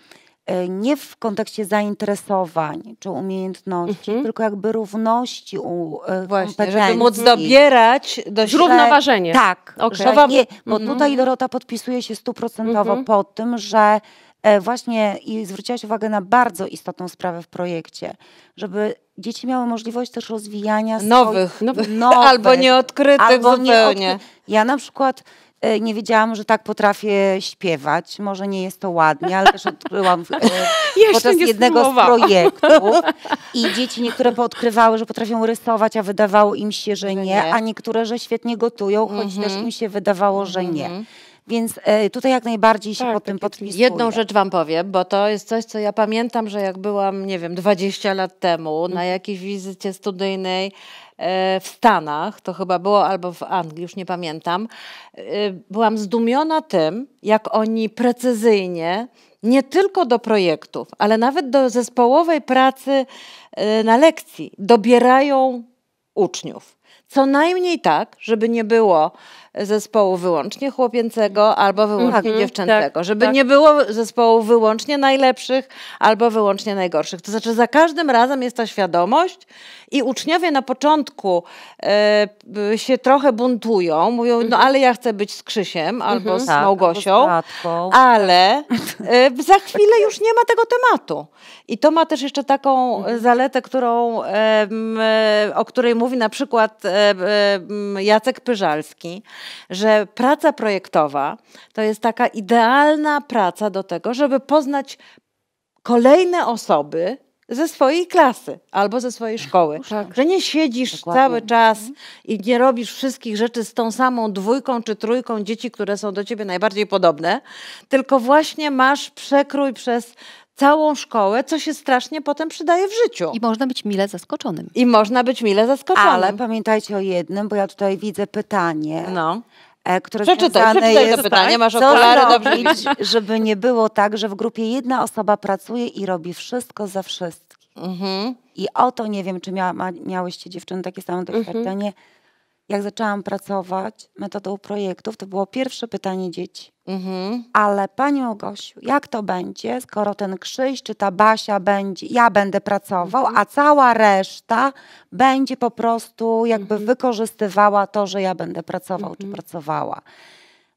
E, nie w kontekście zainteresowań czy umiejętności, mhm. tylko jakby równości u
e, Właśnie, kompetencji. żeby móc dobierać do zrównoważenie. Tak, okay. nie, bo mhm. tutaj mhm.
Dorota podpisuje się stuprocentowo mhm. pod tym, że e, właśnie i zwróciłaś uwagę na bardzo istotną sprawę w projekcie, żeby dzieci miały możliwość też rozwijania nowych, swoich, nowych, nowych albo nieodkrytych albo zupełnie. Nieodkry ja na przykład E, nie wiedziałam, że tak potrafię śpiewać. Może nie jest to ładnie, ale też odkryłam e, ja podczas jednego z projektów. I dzieci niektóre odkrywały, że potrafią rysować, a wydawało im się, że nie, a niektóre, że świetnie gotują, choć mhm. też im się wydawało, że nie.
Mhm. Więc e, tutaj jak najbardziej się tak, pod tym podpisuję. Jedną rzecz wam powiem, bo to jest coś, co ja pamiętam, że jak byłam, nie wiem, 20 lat temu na mhm. jakiejś wizycie studyjnej e, w Stanach, to chyba było albo w Anglii, już nie pamiętam, e, byłam zdumiona tym, jak oni precyzyjnie nie tylko do projektów, ale nawet do zespołowej pracy na lekcji dobierają uczniów. Co najmniej tak, żeby nie było zespołu wyłącznie chłopięcego albo wyłącznie mhm, dziewczęcego. Tak, żeby tak. nie było zespołu wyłącznie najlepszych albo wyłącznie najgorszych. To znaczy za każdym razem jest ta świadomość i uczniowie na początku y, się trochę buntują, mówią, no mhm. ale ja chcę być z Krzysiem albo mhm, z Małgosią, tak, albo z ale y, za chwilę już nie ma tego tematu. I to ma też jeszcze taką mhm. zaletę, którą, y, o której mówi na przykład Jacek Pyżalski, że praca projektowa to jest taka idealna praca do tego, żeby poznać kolejne osoby, ze swojej klasy albo ze swojej szkoły. Tak. Że nie siedzisz Dokładnie. cały mhm. czas i nie robisz wszystkich rzeczy z tą samą dwójką czy trójką dzieci, które są do ciebie najbardziej podobne, tylko właśnie masz przekrój przez całą szkołę, co się strasznie potem przydaje w życiu.
I można być mile zaskoczonym. I
można być mile
zaskoczonym. Ale pamiętajcie o jednym, bo ja tutaj widzę pytanie. No e, które przeczytaj, przeczytaj jest, to pytanie, masz okulary, robić, dobrze żeby nie było tak, że w grupie jedna osoba pracuje i robi wszystko za wszystkich. Mhm. I o to nie wiem, czy mia, miałyście dziewczyny takie samo mhm. doświadczenie jak zaczęłam pracować metodą projektów, to było pierwsze pytanie dzieci. Mhm. Ale pani Małgosiu, jak to będzie, skoro ten Krzyś czy ta Basia będzie, ja będę pracował, mhm. a cała reszta będzie po prostu jakby mhm. wykorzystywała to, że ja będę pracował czy mhm. pracowała.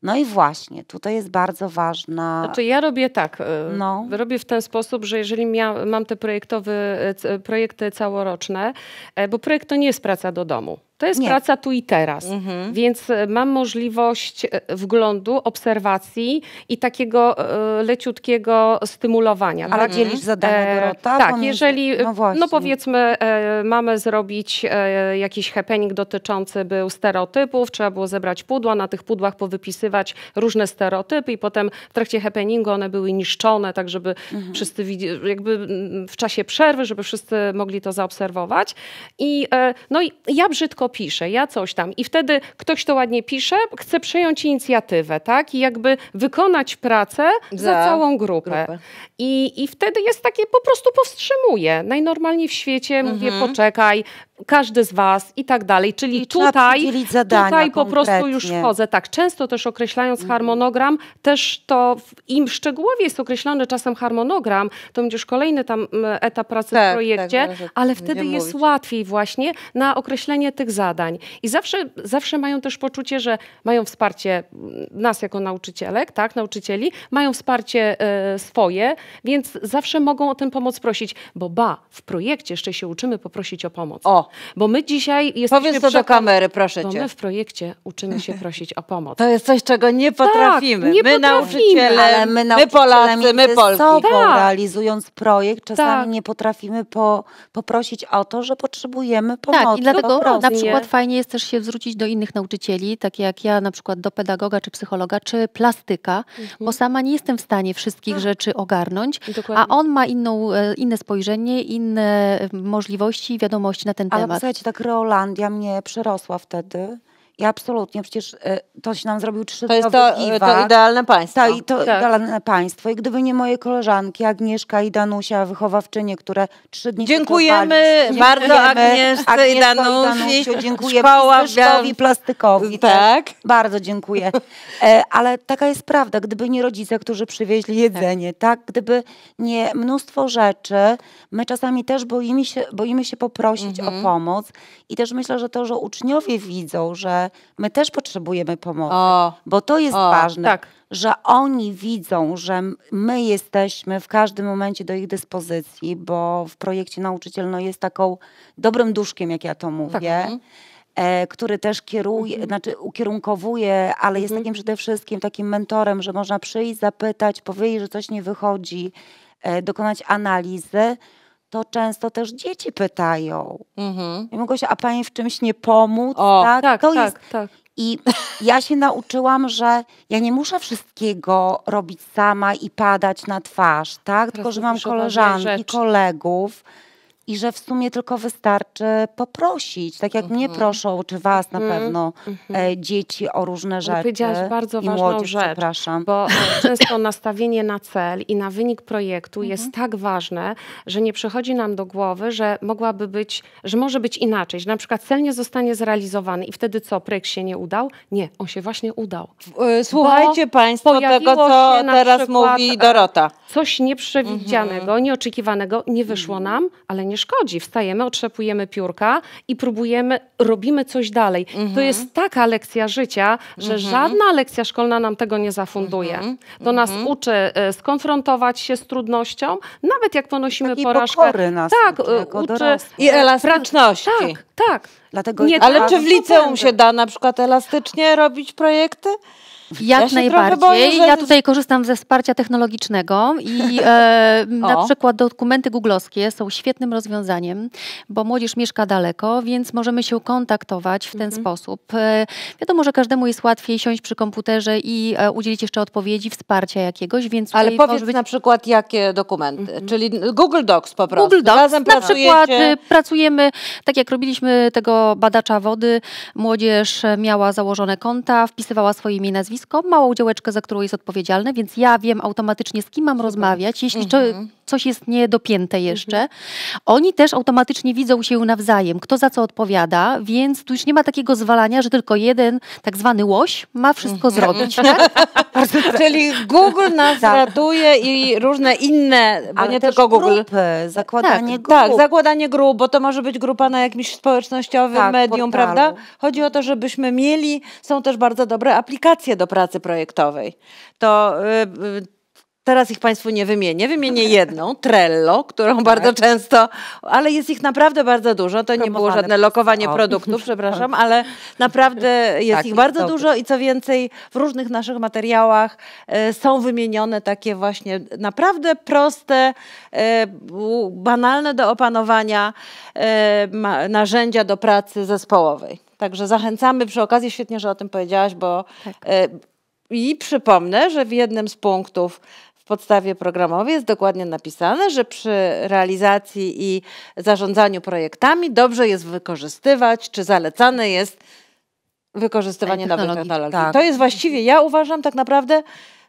No i właśnie, tutaj jest bardzo ważna. Znaczy
ja robię tak. Y, no.
Robię w ten sposób,
że jeżeli mam te projektowe y, projekty całoroczne, e, bo projekt to nie jest praca do domu. To jest nie. praca tu i teraz, mhm. więc e, mam możliwość e, wglądu, obserwacji i takiego e, leciutkiego stymulowania. Ale mhm. tak? dzielisz zadanie, Dorota? E, tak, jeżeli, no, no powiedzmy, e, mamy zrobić e, jakiś happening dotyczący był stereotypów, trzeba było zebrać pudła, na tych pudłach powypisywać różne stereotypy i potem w trakcie happeningu one były niszczone, tak żeby mhm. wszyscy, jakby w czasie przerwy, żeby wszyscy mogli to zaobserwować. I, no i ja brzydko piszę, ja coś tam. I wtedy ktoś to ładnie pisze, chce przejąć inicjatywę, tak? I jakby wykonać pracę za, za całą grupę. grupę. I, I wtedy jest takie, po prostu powstrzymuje. Najnormalniej w świecie mhm. mówię, poczekaj, każdy z Was i tak dalej. Czyli I tutaj, tutaj po prostu już wchodzę. Tak, często też określając harmonogram, też to im szczegółowiej jest określony czasem harmonogram, to będzie już kolejny tam etap pracy tak, w projekcie, tak, ale wtedy jest mówić. łatwiej właśnie na określenie tych zadań. I zawsze, zawsze mają też poczucie, że mają wsparcie nas jako nauczycielek, tak, nauczycieli, mają wsparcie e, swoje, więc zawsze mogą o tę pomoc prosić, bo ba, w projekcie jeszcze się uczymy poprosić o pomoc. O, bo my
dzisiaj jesteśmy... Powiedz to do kamery, proszę cię. my w
projekcie uczymy się prosić o pomoc. To
jest coś, czego nie tak, potrafimy. Tak, nie my potrafimy. Ale my, my Polacy, my Polki. Tak. Sobą, tak.
Realizując projekt, czasami tak. nie potrafimy po, poprosić o to, że potrzebujemy pomocy. Tak, i dlatego na przykład
fajnie jest też się zwrócić do innych nauczycieli, takie jak ja, na przykład do pedagoga, czy psychologa, czy plastyka, mhm. bo sama nie jestem w stanie wszystkich tak. rzeczy ogarnąć, Dokładnie. a on ma inną, e, inne spojrzenie, inne e, możliwości, wiadomości na ten temat temat. Ale słuchajcie,
tak Rolandia mnie przerosła wtedy. Ja absolutnie, przecież e, to się nam zrobił trzy To jest to, e, to, idealne państwo. i to tak. idealne państwo. I gdyby nie moje koleżanki Agnieszka i Danusia, wychowawczynie, które trzy dni Dziękujemy bardzo Agnieszce Agnieszko i Danusi. I dziękuję Szkoła plastykowi. Tak. Też. Bardzo dziękuję. E, ale taka jest prawda, gdyby nie rodzice, którzy przywieźli jedzenie, tak? tak? Gdyby nie mnóstwo rzeczy, my czasami też boimy się, boimy się poprosić mhm. o pomoc i też myślę, że to, że uczniowie widzą, że my też potrzebujemy pomocy, o, bo to jest o, ważne, tak. że oni widzą, że my jesteśmy w każdym momencie do ich dyspozycji, bo w projekcie nauczycielno jest taką dobrym duszkiem, jak ja to mówię. Tak. Mhm. E, który też kieruje, mhm. znaczy ukierunkowuje, ale jest mhm. takim przede wszystkim takim mentorem, że można przyjść, zapytać, powiedzieć, że coś nie wychodzi, e, dokonać analizy, to często też dzieci pytają. Mhm. I mogą się, a pani w czymś nie pomóc? O, tak, tak, to tak, jest... tak. I ja się nauczyłam, że ja nie muszę wszystkiego robić sama i padać na twarz, tak? Tylko, że mam koleżanki, kolegów, i że w sumie tylko wystarczy poprosić, tak jak mhm. mnie proszą, czy was mhm. na pewno, e, mhm. dzieci o różne rzeczy. Powiedziałaś bardzo ważną młodzież, rzecz, przepraszam. bo e,
często nastawienie na cel i na wynik projektu jest mhm. tak ważne, że nie przychodzi nam do głowy, że mogłaby być, że może być inaczej, że na przykład cel nie zostanie zrealizowany i wtedy co, projekt się nie udał? Nie, on się właśnie udał. E, słuchajcie bo Państwo tego, co teraz przykład, mówi Dorota. Coś nieprzewidzianego, mhm. nieoczekiwanego nie wyszło mhm. nam, ale nie nie szkodzi. Wstajemy, otrzepujemy piórka i próbujemy, robimy coś dalej. Mhm. To jest taka lekcja życia, że mhm. żadna lekcja szkolna nam tego nie zafunduje. Mhm. To nas mhm. uczy e, skonfrontować się z trudnością, nawet
jak ponosimy Takiej porażkę. Nas tak,
uczy i
elastyczności. Tak, tak. Dlatego nie, ale tak. czy w liceum się da na przykład elastycznie robić projekty? Jak ja najbardziej. Boję, że... Ja tutaj
korzystam ze wsparcia technologicznego i e, na przykład dokumenty googlowskie są świetnym rozwiązaniem, bo młodzież mieszka daleko, więc możemy się kontaktować w ten mhm. sposób. E, wiadomo, że każdemu jest łatwiej siąść przy komputerze i e, udzielić jeszcze odpowiedzi, wsparcia jakiegoś, więc... Ale powiedz być... na przykład jakie dokumenty, mhm. czyli Google Docs po prostu. Google Docs, Razem na pracujecie... przykład y, pracujemy, tak jak robiliśmy tego badacza wody, młodzież miała założone konta, wpisywała swoje imię i nazwisko, stanowisko, małą działeczkę, za którą jest odpowiedzialny, więc ja wiem automatycznie, z kim mam rozmawiać. Jeśli mhm coś jest niedopięte mhm. jeszcze. Oni też automatycznie widzą się nawzajem, kto za co odpowiada, więc tu już nie ma takiego zwalania, że tylko jeden tak zwany łoś ma wszystko mhm. zrobić. Tak? Czyli Google nas tak. ratuje i różne inne, bo Ale nie tylko
Google. Grupy, zakładanie tak, tak grup. Tak, zakładanie grup, bo to może być grupa na jakimś społecznościowym tak, medium, portalu. prawda? Chodzi o to, żebyśmy mieli, są też bardzo dobre aplikacje do pracy projektowej. To yy, Teraz ich Państwu nie wymienię. Wymienię jedną, Trello, którą tak. bardzo często, ale jest ich naprawdę bardzo dużo. To nie było żadne lokowanie o. produktów, przepraszam, tak. ale naprawdę jest tak, ich bardzo dużo i co więcej, w różnych naszych materiałach e, są wymienione takie właśnie naprawdę proste, e, banalne do opanowania e, narzędzia do pracy zespołowej. Także zachęcamy przy okazji, świetnie, że o tym powiedziałaś, bo tak. i przypomnę, że w jednym z punktów podstawie programowej jest dokładnie napisane, że przy realizacji i zarządzaniu projektami dobrze jest wykorzystywać, czy zalecane jest wykorzystywanie nowych technologii. Tak. To jest właściwie, ja uważam tak naprawdę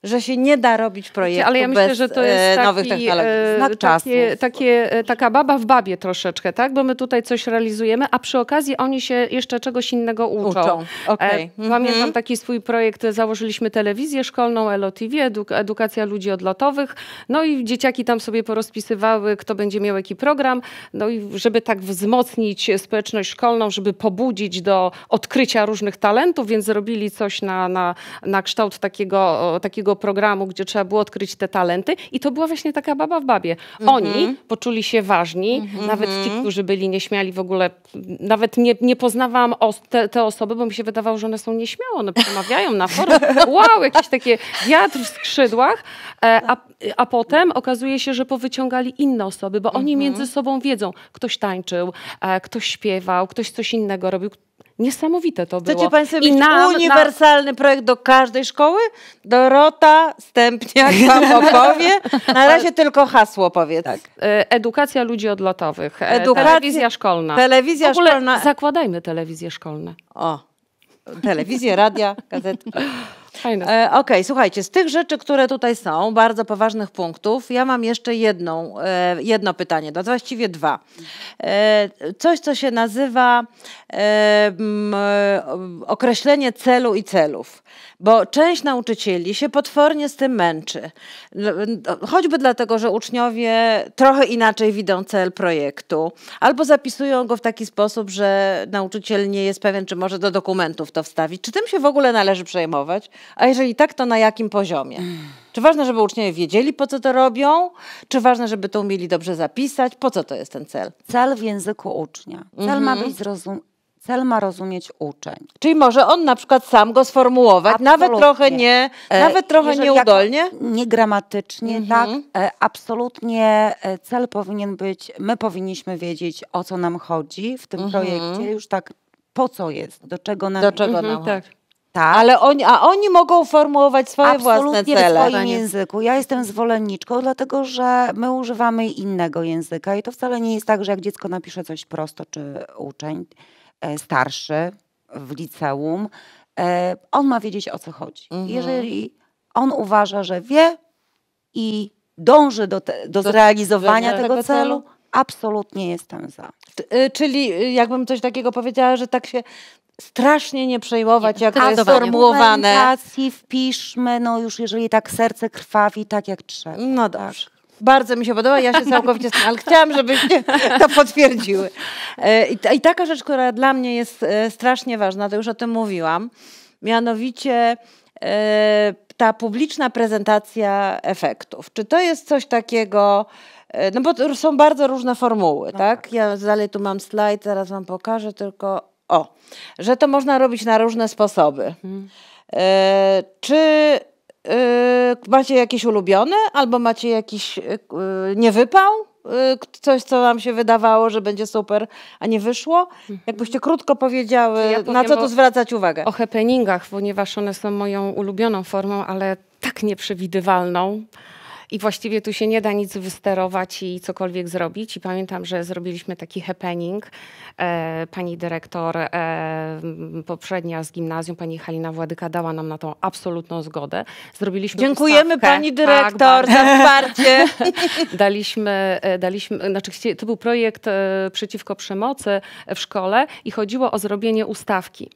że się nie da robić projektu Ale ja myślę, bez że to jest e, taki, nowych technologii. E, takie,
takie, e, taka baba w babie troszeczkę, tak? Bo my tutaj coś realizujemy, a przy okazji oni się jeszcze czegoś innego uczą. uczą. Okay. Pamiętam mm -hmm. taki swój projekt, założyliśmy telewizję szkolną, EloTV, eduk edukacja ludzi odlotowych. No i dzieciaki tam sobie porozpisywały, kto będzie miał jaki program. No i żeby tak wzmocnić społeczność szkolną, żeby pobudzić do odkrycia różnych talentów, więc zrobili coś na, na, na kształt takiego, takiego takiego programu, gdzie trzeba było odkryć te talenty i to była właśnie taka baba w babie. Mhm. Oni poczuli się ważni, mhm. nawet ci, którzy byli nieśmiali w ogóle, nawet nie, nie poznawałam os te, te, osoby, bo mi się wydawało, że one są nieśmiałe, one przemawiają na forum, wow, jakieś takie wiatr w skrzydłach, e, a, tak. a potem okazuje się, że powyciągali inne osoby, bo oni mhm. między sobą wiedzą, ktoś tańczył, e, ktoś śpiewał, ktoś coś innego robił, Niesamowite to
Chcecie było. Chcecie Państwo mieć uniwersalny na... projekt do każdej szkoły? Dorota Stępniak Wam opowie. Na razie tylko hasło powiedz.
Tak. E, edukacja ludzi odlotowych. E, edukacja, telewizja szkolna. Telewizja w ogóle szkolna. Zakładajmy
telewizję szkolne. O, telewizję, radia, gazetki. Fajne. E, Okej, okay, słuchajcie, z tych rzeczy, które tutaj są, bardzo poważnych punktów, ja mam jeszcze jedną, e, jedno pytanie, no właściwie dwa. E, coś, co się nazywa e, m, e, określenie celu i celów, bo część nauczycieli się potwornie z tym męczy. Choćby dlatego, że uczniowie trochę inaczej widzą cel projektu, albo zapisują go w taki sposób, że nauczyciel nie jest pewien, czy może do dokumentów to wstawić. Czy tym się w ogóle należy przejmować? A jeżeli tak, to na jakim poziomie? Czy ważne, żeby uczniowie wiedzieli, po co to robią? Czy ważne, żeby to umieli dobrze zapisać? Po co to jest ten cel? Cel w języku ucznia. Cel mhm. ma być zrozum
Cel ma rozumieć uczeń.
Czyli może on na przykład sam go sformułować, absolutnie. nawet trochę nie,
e, nawet trochę Jeżeli nieudolnie? Niegramatycznie, mhm. tak. E, absolutnie e, cel powinien być, my powinniśmy wiedzieć, o co nam chodzi w tym mhm. projekcie, już tak po co jest, do czego nam, do czego nam mhm, tak. chodzi. Tak. Tak. Ale oni, a oni mogą formułować
swoje Absolutnie własne cele. w swoim języku.
Ja jestem zwolenniczką, dlatego że my używamy innego języka i to wcale nie jest tak, że jak dziecko napisze coś prosto, czy uczeń e, starszy w liceum, e, on ma wiedzieć o co chodzi. Mhm. Jeżeli on uważa, że wie i dąży do, te, do, do zrealizowania do, tego, tego, celu
absolutnie jestem za. Y, czyli y, jakbym coś takiego powiedziała, że tak się strasznie nie przejmować, jak to jest formułowane.
wpiszmy, no już jeżeli tak serce krwawi, tak jak trzeba. No tak. dobrze. Tak. Bardzo mi się podoba, ja się całkowicie
z ale chciałam, żebyście to potwierdziły. E, I taka rzecz, która dla mnie jest e, strasznie ważna, to już o tym mówiłam, mianowicie e, ta publiczna prezentacja efektów. Czy to jest coś takiego, no bo są bardzo różne formuły, no tak? tak? Ja dalej tu mam slajd, zaraz wam pokażę, tylko o, że to można robić na różne sposoby. Hmm. E, czy e, macie jakieś ulubione, albo macie jakiś e, e niewypał? E, coś, co Wam się wydawało, że będzie super, a nie wyszło? Jakbyście krótko powiedziały, ja na co tu zwracać
uwagę? O happeningach, ponieważ one są moją ulubioną formą, ale tak nieprzewidywalną i właściwie tu się nie da nic wysterować i cokolwiek zrobić. I pamiętam, że zrobiliśmy taki happening. E, pani dyrektor e, poprzednia z gimnazjum, pani Halina Władyka, dała nam na tą absolutną zgodę. Zrobiliśmy Dziękujemy ustawkę. pani tak, dyrektor tak, za wsparcie. daliśmy, e, daliśmy, znaczy to był projekt e, przeciwko przemocy w szkole i chodziło o zrobienie ustawki.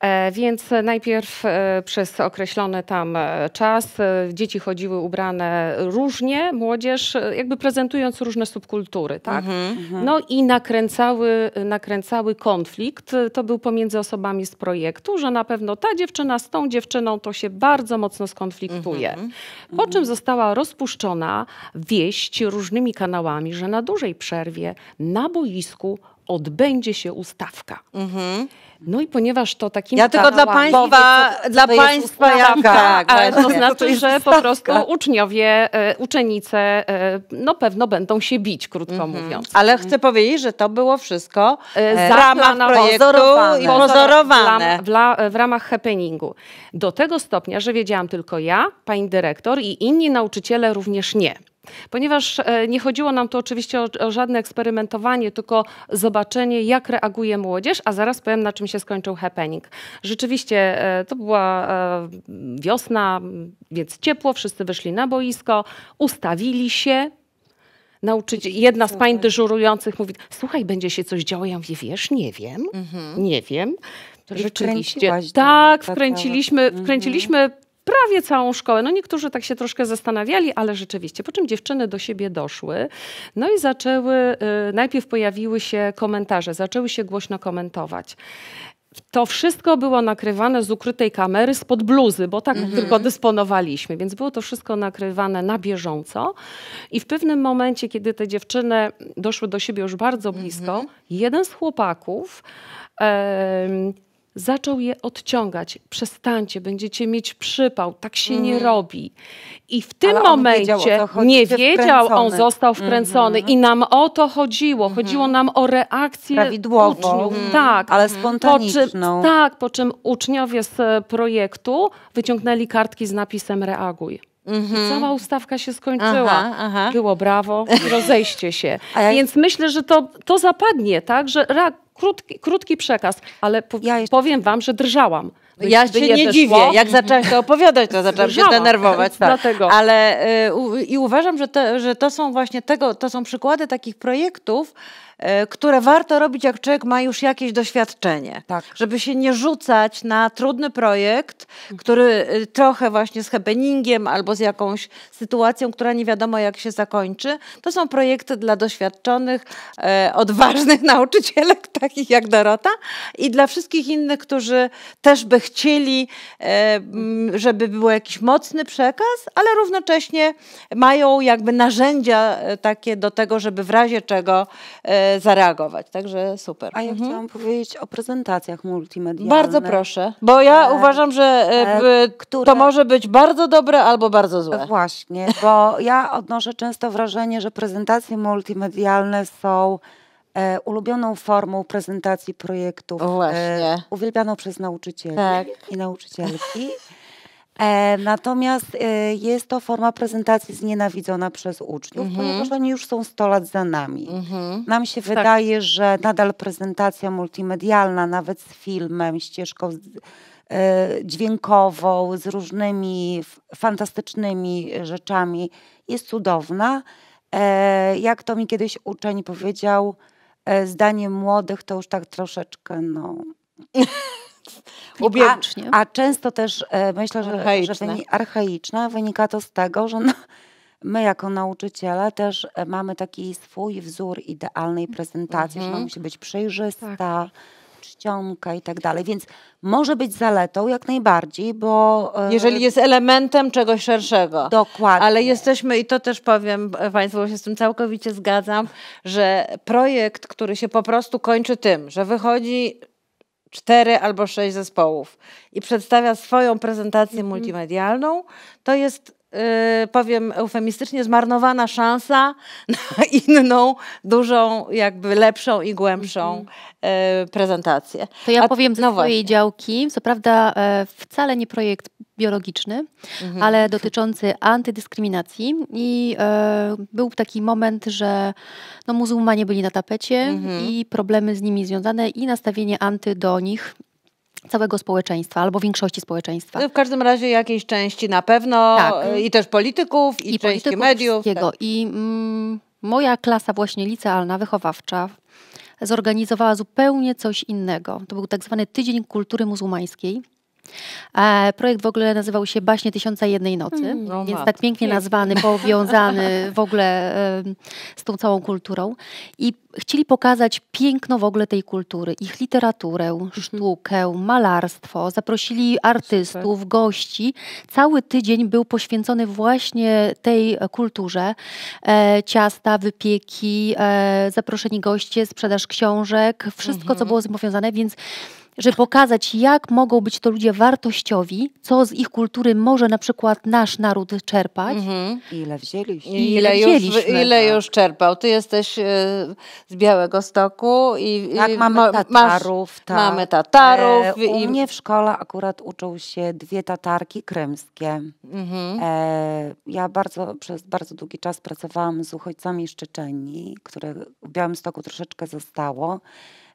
E, więc najpierw e, przez określony tam e, czas dzieci chodziły ubrane różnie, młodzież jakby prezentując różne subkultury, tak? Mhm, mhm. no i nakręcały, nakręcały konflikt. To był pomiędzy osobami z projektu, że na pewno ta dziewczyna z tą dziewczyną to się bardzo mocno skonfliktuje. Mhm, po czym została rozpuszczona wieść różnymi kanałami, że na dużej przerwie na boisku odbędzie się ustawka. Mhm. No i ponieważ to takim... Ja tylko dla państwa, dla państwa jaka. Tak, tak, ale to znaczy, to że po prostu uczniowie, e, uczennice e, no pewno będą się bić, krótko mm -hmm. mówiąc. Ale chcę powiedzieć, że to było wszystko e, w ramach projektu pozorowane. i pozorowane. W, w ramach happeningu. Do tego stopnia, że wiedziałam tylko ja, pani dyrektor i inni nauczyciele również nie. Ponieważ e, nie chodziło nam tu oczywiście o, o, żadne eksperymentowanie, tylko zobaczenie, jak reaguje młodzież, a zaraz powiem, na czym się skończył happening. Rzeczywiście e, to była e, wiosna, więc ciepło, wszyscy wyszli na boisko, ustawili się, nauczyć. Jedna z pań dyżurujących mówi, słuchaj, będzie się coś działo. Ja mówię, wiesz, nie wiem, mm -hmm. nie wiem. Rzeczywiście. Tak, wkręciliśmy, wkręciliśmy mhm prawie całą szkołę. No niektórzy tak się troszkę zastanawiali, ale rzeczywiście. Po czym dziewczyny do siebie doszły, no i zaczęły, y, najpierw pojawiły się komentarze, zaczęły się głośno komentować. To wszystko było nakrywane z ukrytej kamery spod bluzy, bo tak mhm. tylko dysponowaliśmy, więc było to wszystko nakrywane na bieżąco. I w pewnym momencie, kiedy te dziewczyny doszły do siebie już bardzo blisko, mhm. jeden z chłopaków. E, zaczął je odciągać. Przestańcie, będziecie mieć przypał, tak się mm. nie robi. I w tym momencie wiedział, nie wiedział, on został mhm. wkręcony mm -hmm. i nam o to chodziło. Mhm. Chodziło nam o reakcję uczniów. Mhm. Tak, ale spontaniczną. Po czym, tak, po czym uczniowie z e, projektu wyciągnęli kartki z napisem reaguj. Mm -hmm. Cała ustawka się skończyła. Aha, aha. Było brawo, rozejście się. Więc myślę, że to, to zapadnie, tak? Że krótki, krótki przekaz,
ale po, ja jeszcze... powiem wam, że drżałam. No ja się nie dziwię, szło. jak zaczęłaś to opowiadać, to zaczęłam się denerwować. Tak. Ale y, u, i uważam, że, te, że to są właśnie tego, to są przykłady takich projektów, E, które warto robić, jak człowiek ma już jakieś doświadczenie. Tak. Żeby się nie rzucać na trudny projekt, który y, trochę właśnie z happeningiem albo z jakąś sytuacją, która nie wiadomo jak się zakończy. To są projekty dla doświadczonych, e, odważnych nauczycielek, takich jak Dorota i dla wszystkich innych, którzy też by chcieli, e, żeby był jakiś mocny przekaz, ale równocześnie mają jakby narzędzia takie do tego, żeby w razie czego zareagować. Także super. A ja mhm. chciałam powiedzieć o prezentacjach multimedialnych. Bardzo proszę,
bo ja e, uważam,
że e, e które... to może być
bardzo dobre albo bardzo złe. Właśnie, bo ja odnoszę często wrażenie, że prezentacje multimedialne są e, ulubioną formą prezentacji projektów. E, Właśnie. uwielbianą przez nauczycieli tak. i nauczycielki. E, natomiast e, jest to forma prezentacji znienawidzona przez uczniów, mhm. ponieważ oni już są 100 lat za nami. Mhm. Nam się tak. wydaje, że nadal prezentacja multimedialna, nawet z filmem, ścieżką e, dźwiękową, z różnymi fantastycznymi rzeczami, jest cudowna. Jak to mi kiedyś uczeń powiedział, zdanie młodych to już tak troszeczkę, no. Ubiecznie. A, często też e, myślę, że, archaiczne. że archaiczne wynika to z tego, że no, my jako nauczyciele też e, mamy taki swój wzór idealnej prezentacji, mhm. że ona mhm. musi być przejrzysta. Tak czcionka i tak dalej. Więc może być zaletą jak najbardziej, bo. E, Jeżeli jest
elementem czegoś szerszego. Dokładnie. Ale jesteśmy, i to też powiem e, Państwu, bo się z tym całkowicie zgadzam, że projekt, który się po prostu kończy tym, że wychodzi cztery albo sześć zespołów i przedstawia swoją prezentację mhm. multimedialną, to jest Yy, powiem eufemistycznie, zmarnowana szansa na inną, dużą, jakby lepszą i głębszą yy, prezentację.
To ja A, powiem no ze no swojej właśnie. działki. Co prawda, e, wcale nie projekt biologiczny, mhm. ale dotyczący antydyskryminacji. I e, był taki moment, że no, muzułmanie byli na tapecie mhm. i problemy z nimi związane i nastawienie anty do nich całego społeczeństwa albo większości społeczeństwa.
No w każdym razie jakiejś części
na pewno tak. E, i też
polityków i, I części polityków mediów. Tak.
I mm, moja klasa właśnie licealna, wychowawcza zorganizowała zupełnie coś innego. To był tak zwany Tydzień Kultury Muzułmańskiej. Projekt w ogóle nazywał się Baśnie Tysiąca Jednej Nocy, mm. no więc tak pięknie nazwany, powiązany w ogóle z tą całą kulturą. I chcieli pokazać piękno w ogóle tej kultury, ich literaturę, mhm. sztukę, malarstwo. Zaprosili artystów, gości. Cały tydzień był poświęcony właśnie tej kulturze. E, ciasta, wypieki, e, zaproszeni goście, sprzedaż książek, wszystko, co mhm. było z tym powiązane, więc żeby pokazać, jak mogą być to ludzie wartościowi, co z ich kultury może na przykład nasz naród czerpać. Mhm. Ile wzięliście? Ile, ile, już, ile tak.
już czerpał? Ty jesteś y, z Białego Stoku i, i tak, mamy Tatarów. Masz, tak. Mamy Tatarów. E, u i... mnie
w szkole akurat uczą się dwie Tatarki krymskie. Mhm. E, ja bardzo, przez bardzo długi czas pracowałam z uchodźcami z Czeczenii, które w Białym Stoku troszeczkę zostało.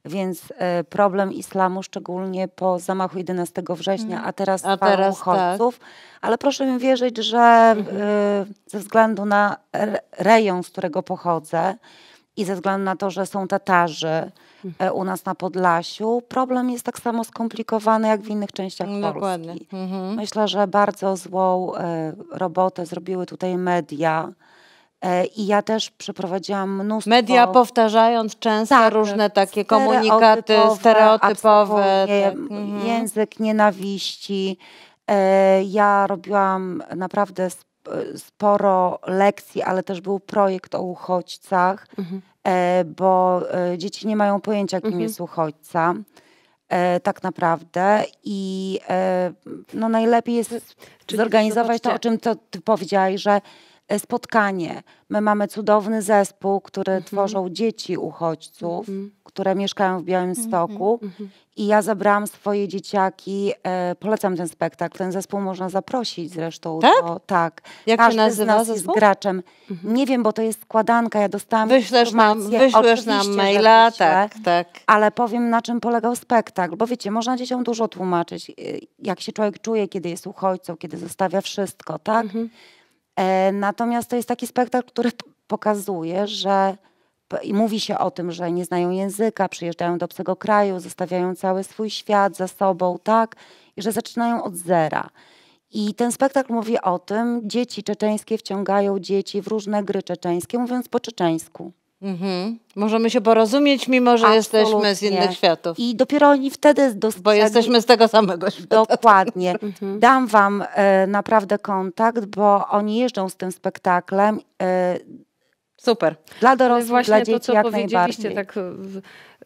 Więc e, problem islamu, szczególnie po zamachu 11 września, mm. a teraz, paru tak. uchodźców. Tak. Ale proszę mi wierzyć, że mhm. e, ze względu na rejon, z którego pochodzę, i ze względu na to, że są Tatarzy mhm. e, u nas na Podlasiu, problem jest tak samo skomplikowany jak w innych częściach mm, Dokładnie. Polski. Mhm. Myślę, że bardzo złą robotę zrobiły tutaj media. E, I ja też przeprowadziłam mnóstwo... Media
powtarzając często tak, różne takie komunikaty stereotypowe,
tak. Mhm. język nienawiści. E, ja robiłam naprawdę sporo lekcji, ale też był projekt o uchodźcach, mhm. E, bo dzieci nie mają pojęcia, kim mhm. jest uchodźca. E, tak naprawdę i e, no najlepiej jest Czyli zorganizować zobaczcie. to, o czym to ty powiedziałaś, że E, spotkanie. My mamy cudowny zespół, który mhm. tworzą dzieci uchodźców, mhm. które mieszkają w Białymstoku. Mhm, mhm, mhm. I ja zabrałam swoje dzieciaki. E, polecam ten spektakl. Ten zespół można zaprosić zresztą. Tak? To, tak. Jak Każdy się nazywa z zespół? graczem. Mhm. Nie wiem, bo to jest składanka. Ja dostałam Wyślesz nam, wyślesz nam maila, tak, tak. Ale powiem, na czym polegał spektakl. Bo wiecie, można dzieciom dużo tłumaczyć, e, jak się człowiek czuje, kiedy jest uchodźcą, kiedy zostawia wszystko, tak? Mhm. E, natomiast to jest taki spektakl, który pokazuje, że i mówi się o tym, że nie znają języka, przyjeżdżają do obcego kraju, zostawiają cały swój świat za sobą, tak, i że zaczynają od zera. I ten spektakl mówi o tym, dzieci czeczeńskie wciągają dzieci w różne gry czeczeńskie, mówiąc po czeczeńsku.
Mhm. Możemy się porozumieć, mimo że Absolutnie. jesteśmy z innych światów. I
dopiero oni wtedy... Dostrzegli... Bo jesteśmy z tego samego świata. Dokładnie. Mhm. Dam wam e, naprawdę kontakt, bo oni jeżdżą z tym spektaklem. E, Super. Dla dorosłych, dla dzieci to, co jak najbardziej. tak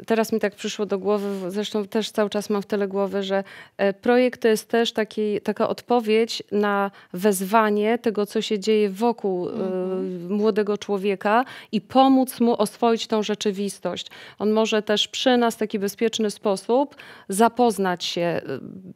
teraz mi tak przyszło do głowy, zresztą też
cały czas mam w tyle głowy, że e, projekt to jest też taki, taka odpowiedź na wezwanie tego, co się dzieje wokół e, mhm. młodego człowieka i pomóc mu oswoić tą rzeczywistość. On może też przy nas w taki bezpieczny sposób zapoznać się.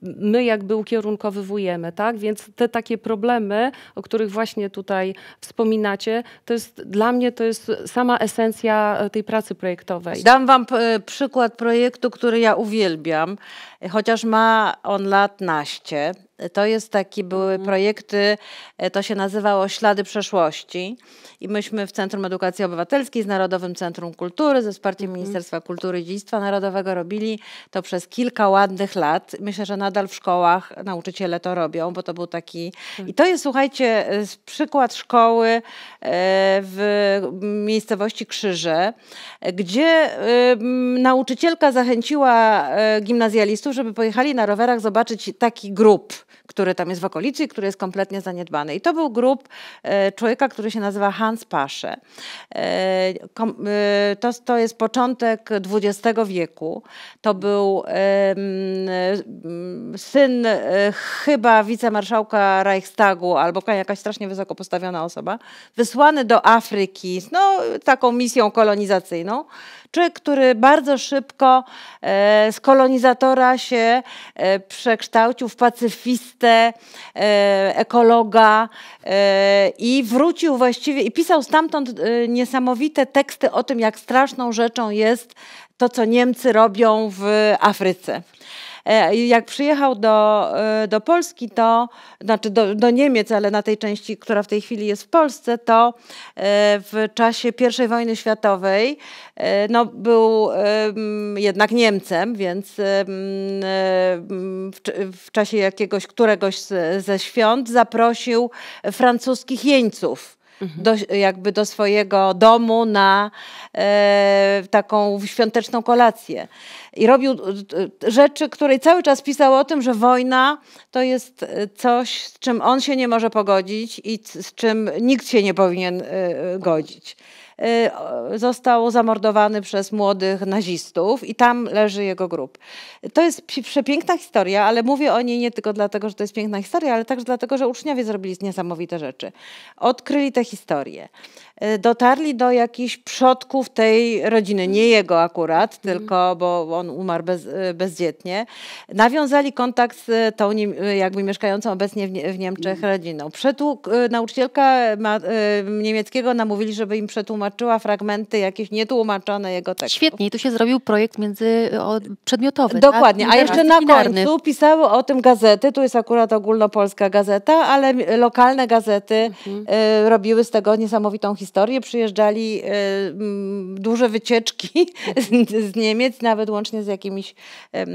My jakby ukierunkowywujemy, tak? Więc te takie problemy, o których właśnie tutaj wspominacie, to jest dla mnie to jest sama esencja e, tej pracy projektowej.
Dam wam przykład projektu, który ja uwielbiam chociaż ma on lat naście. To jest taki, były mhm. projekty, e, to się nazywało Ślady Przeszłości i myśmy w Centrum Edukacji Obywatelskiej z Narodowym Centrum Kultury ze wsparciem mhm. Ministerstwa Kultury i Dziedzictwa Narodowego robili to przez kilka ładnych lat. Myślę, że nadal w szkołach nauczyciele to robią, bo to był taki... Tak. I to jest, słuchajcie, e, przykład szkoły e, w miejscowości Krzyże, gdzie nauczycielka zachęciła gimnazjalistów, żeby pojechali na rowerach zobaczyć taki grób, który tam jest w okolicy, który jest kompletnie zaniedbany. I to był grób e, człowieka, który się nazywa Hans Pasze. E, e, to, to jest początek XX wieku. To był syn chyba wicemarszałka Reichstagu albo jakaś strasznie wysoko postawiona osoba, wysłany do Afryki z no, taką misją kolonizacyjną. Czy który bardzo szybko e, z kolonizatora się e, przekształcił w pacyfistę, e, ekologa i wrócił właściwie i pisał stamtąd niesamowite teksty o tym, jak straszną rzeczą jest to, co Niemcy robią w Afryce. E, jak przyjechał do, e, do Polski, to znaczy do, do Niemiec, ale na tej części, która w tej chwili jest w Polsce, to e, w czasie I wojny światowej no, był jednak Niemcem, więc w, w czasie jakiegoś któregoś ze świąt zaprosił francuskich jeńców do, jakby do swojego domu na e, taką świąteczną kolację. I robił e, rzeczy, której cały czas pisał o tym, że wojna to jest e, coś, z czym on się nie może pogodzić i z czym nikt się nie powinien e, godzić. Y, został zamordowany przez młodych nazistów i tam leży jego grób. To jest przepiękna historia, ale mówię o niej nie tylko dlatego, że to jest piękna historia, ale także dlatego, że uczniowie zrobili niesamowite rzeczy. Odkryli tę historię. Y, dotarli do jakichś przodków tej rodziny, nie jego akurat, mhm. tylko bo on umarł bez, y, bezdzietnie. Nawiązali kontakt z tą y, jakby mieszkającą obecnie w Niemczech mhm. rodziną. Przetłuk, nauczycielka niemieckiego namówili, żeby im przetłumaczyła fragmenty jakieś nietłumaczone jego tekstów. Świetnie, I tu się zrobił
projekt między przedmiotowy. Tak? Dokładnie, tak? a jeszcze na końcu
pisały o tym gazety, tu jest akurat ogólnopolska gazeta, ale lokalne gazety mm. robiły z tego niesamowitą historię historię. Przyjeżdżali y, mm, duże wycieczki z Niemiec, nawet łącznie z jakimiś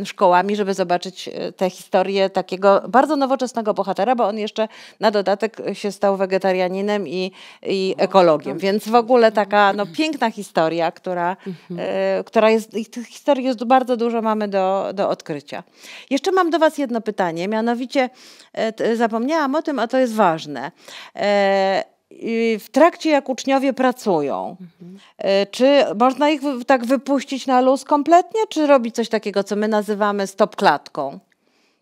szkołami, żeby zobaczyć e, tę historię takiego bardzo nowoczesnego bohatera, bo on jeszcze na dodatek się stał wegetarianinem i, i ekologiem. Więc w ogóle taka no, piękna historia, która, mhm. e, która jest, tych historii jest bardzo dużo, mamy do, do odkrycia. Jeszcze mam do Was jedno pytanie, mianowicie e, zapomniałam o tym, a to jest ważne w trakcie jak uczniowie pracują, e, czy można ich tak wypuścić na luz kompletnie, czy robić coś takiego, co my nazywamy stop klatką? Mhm.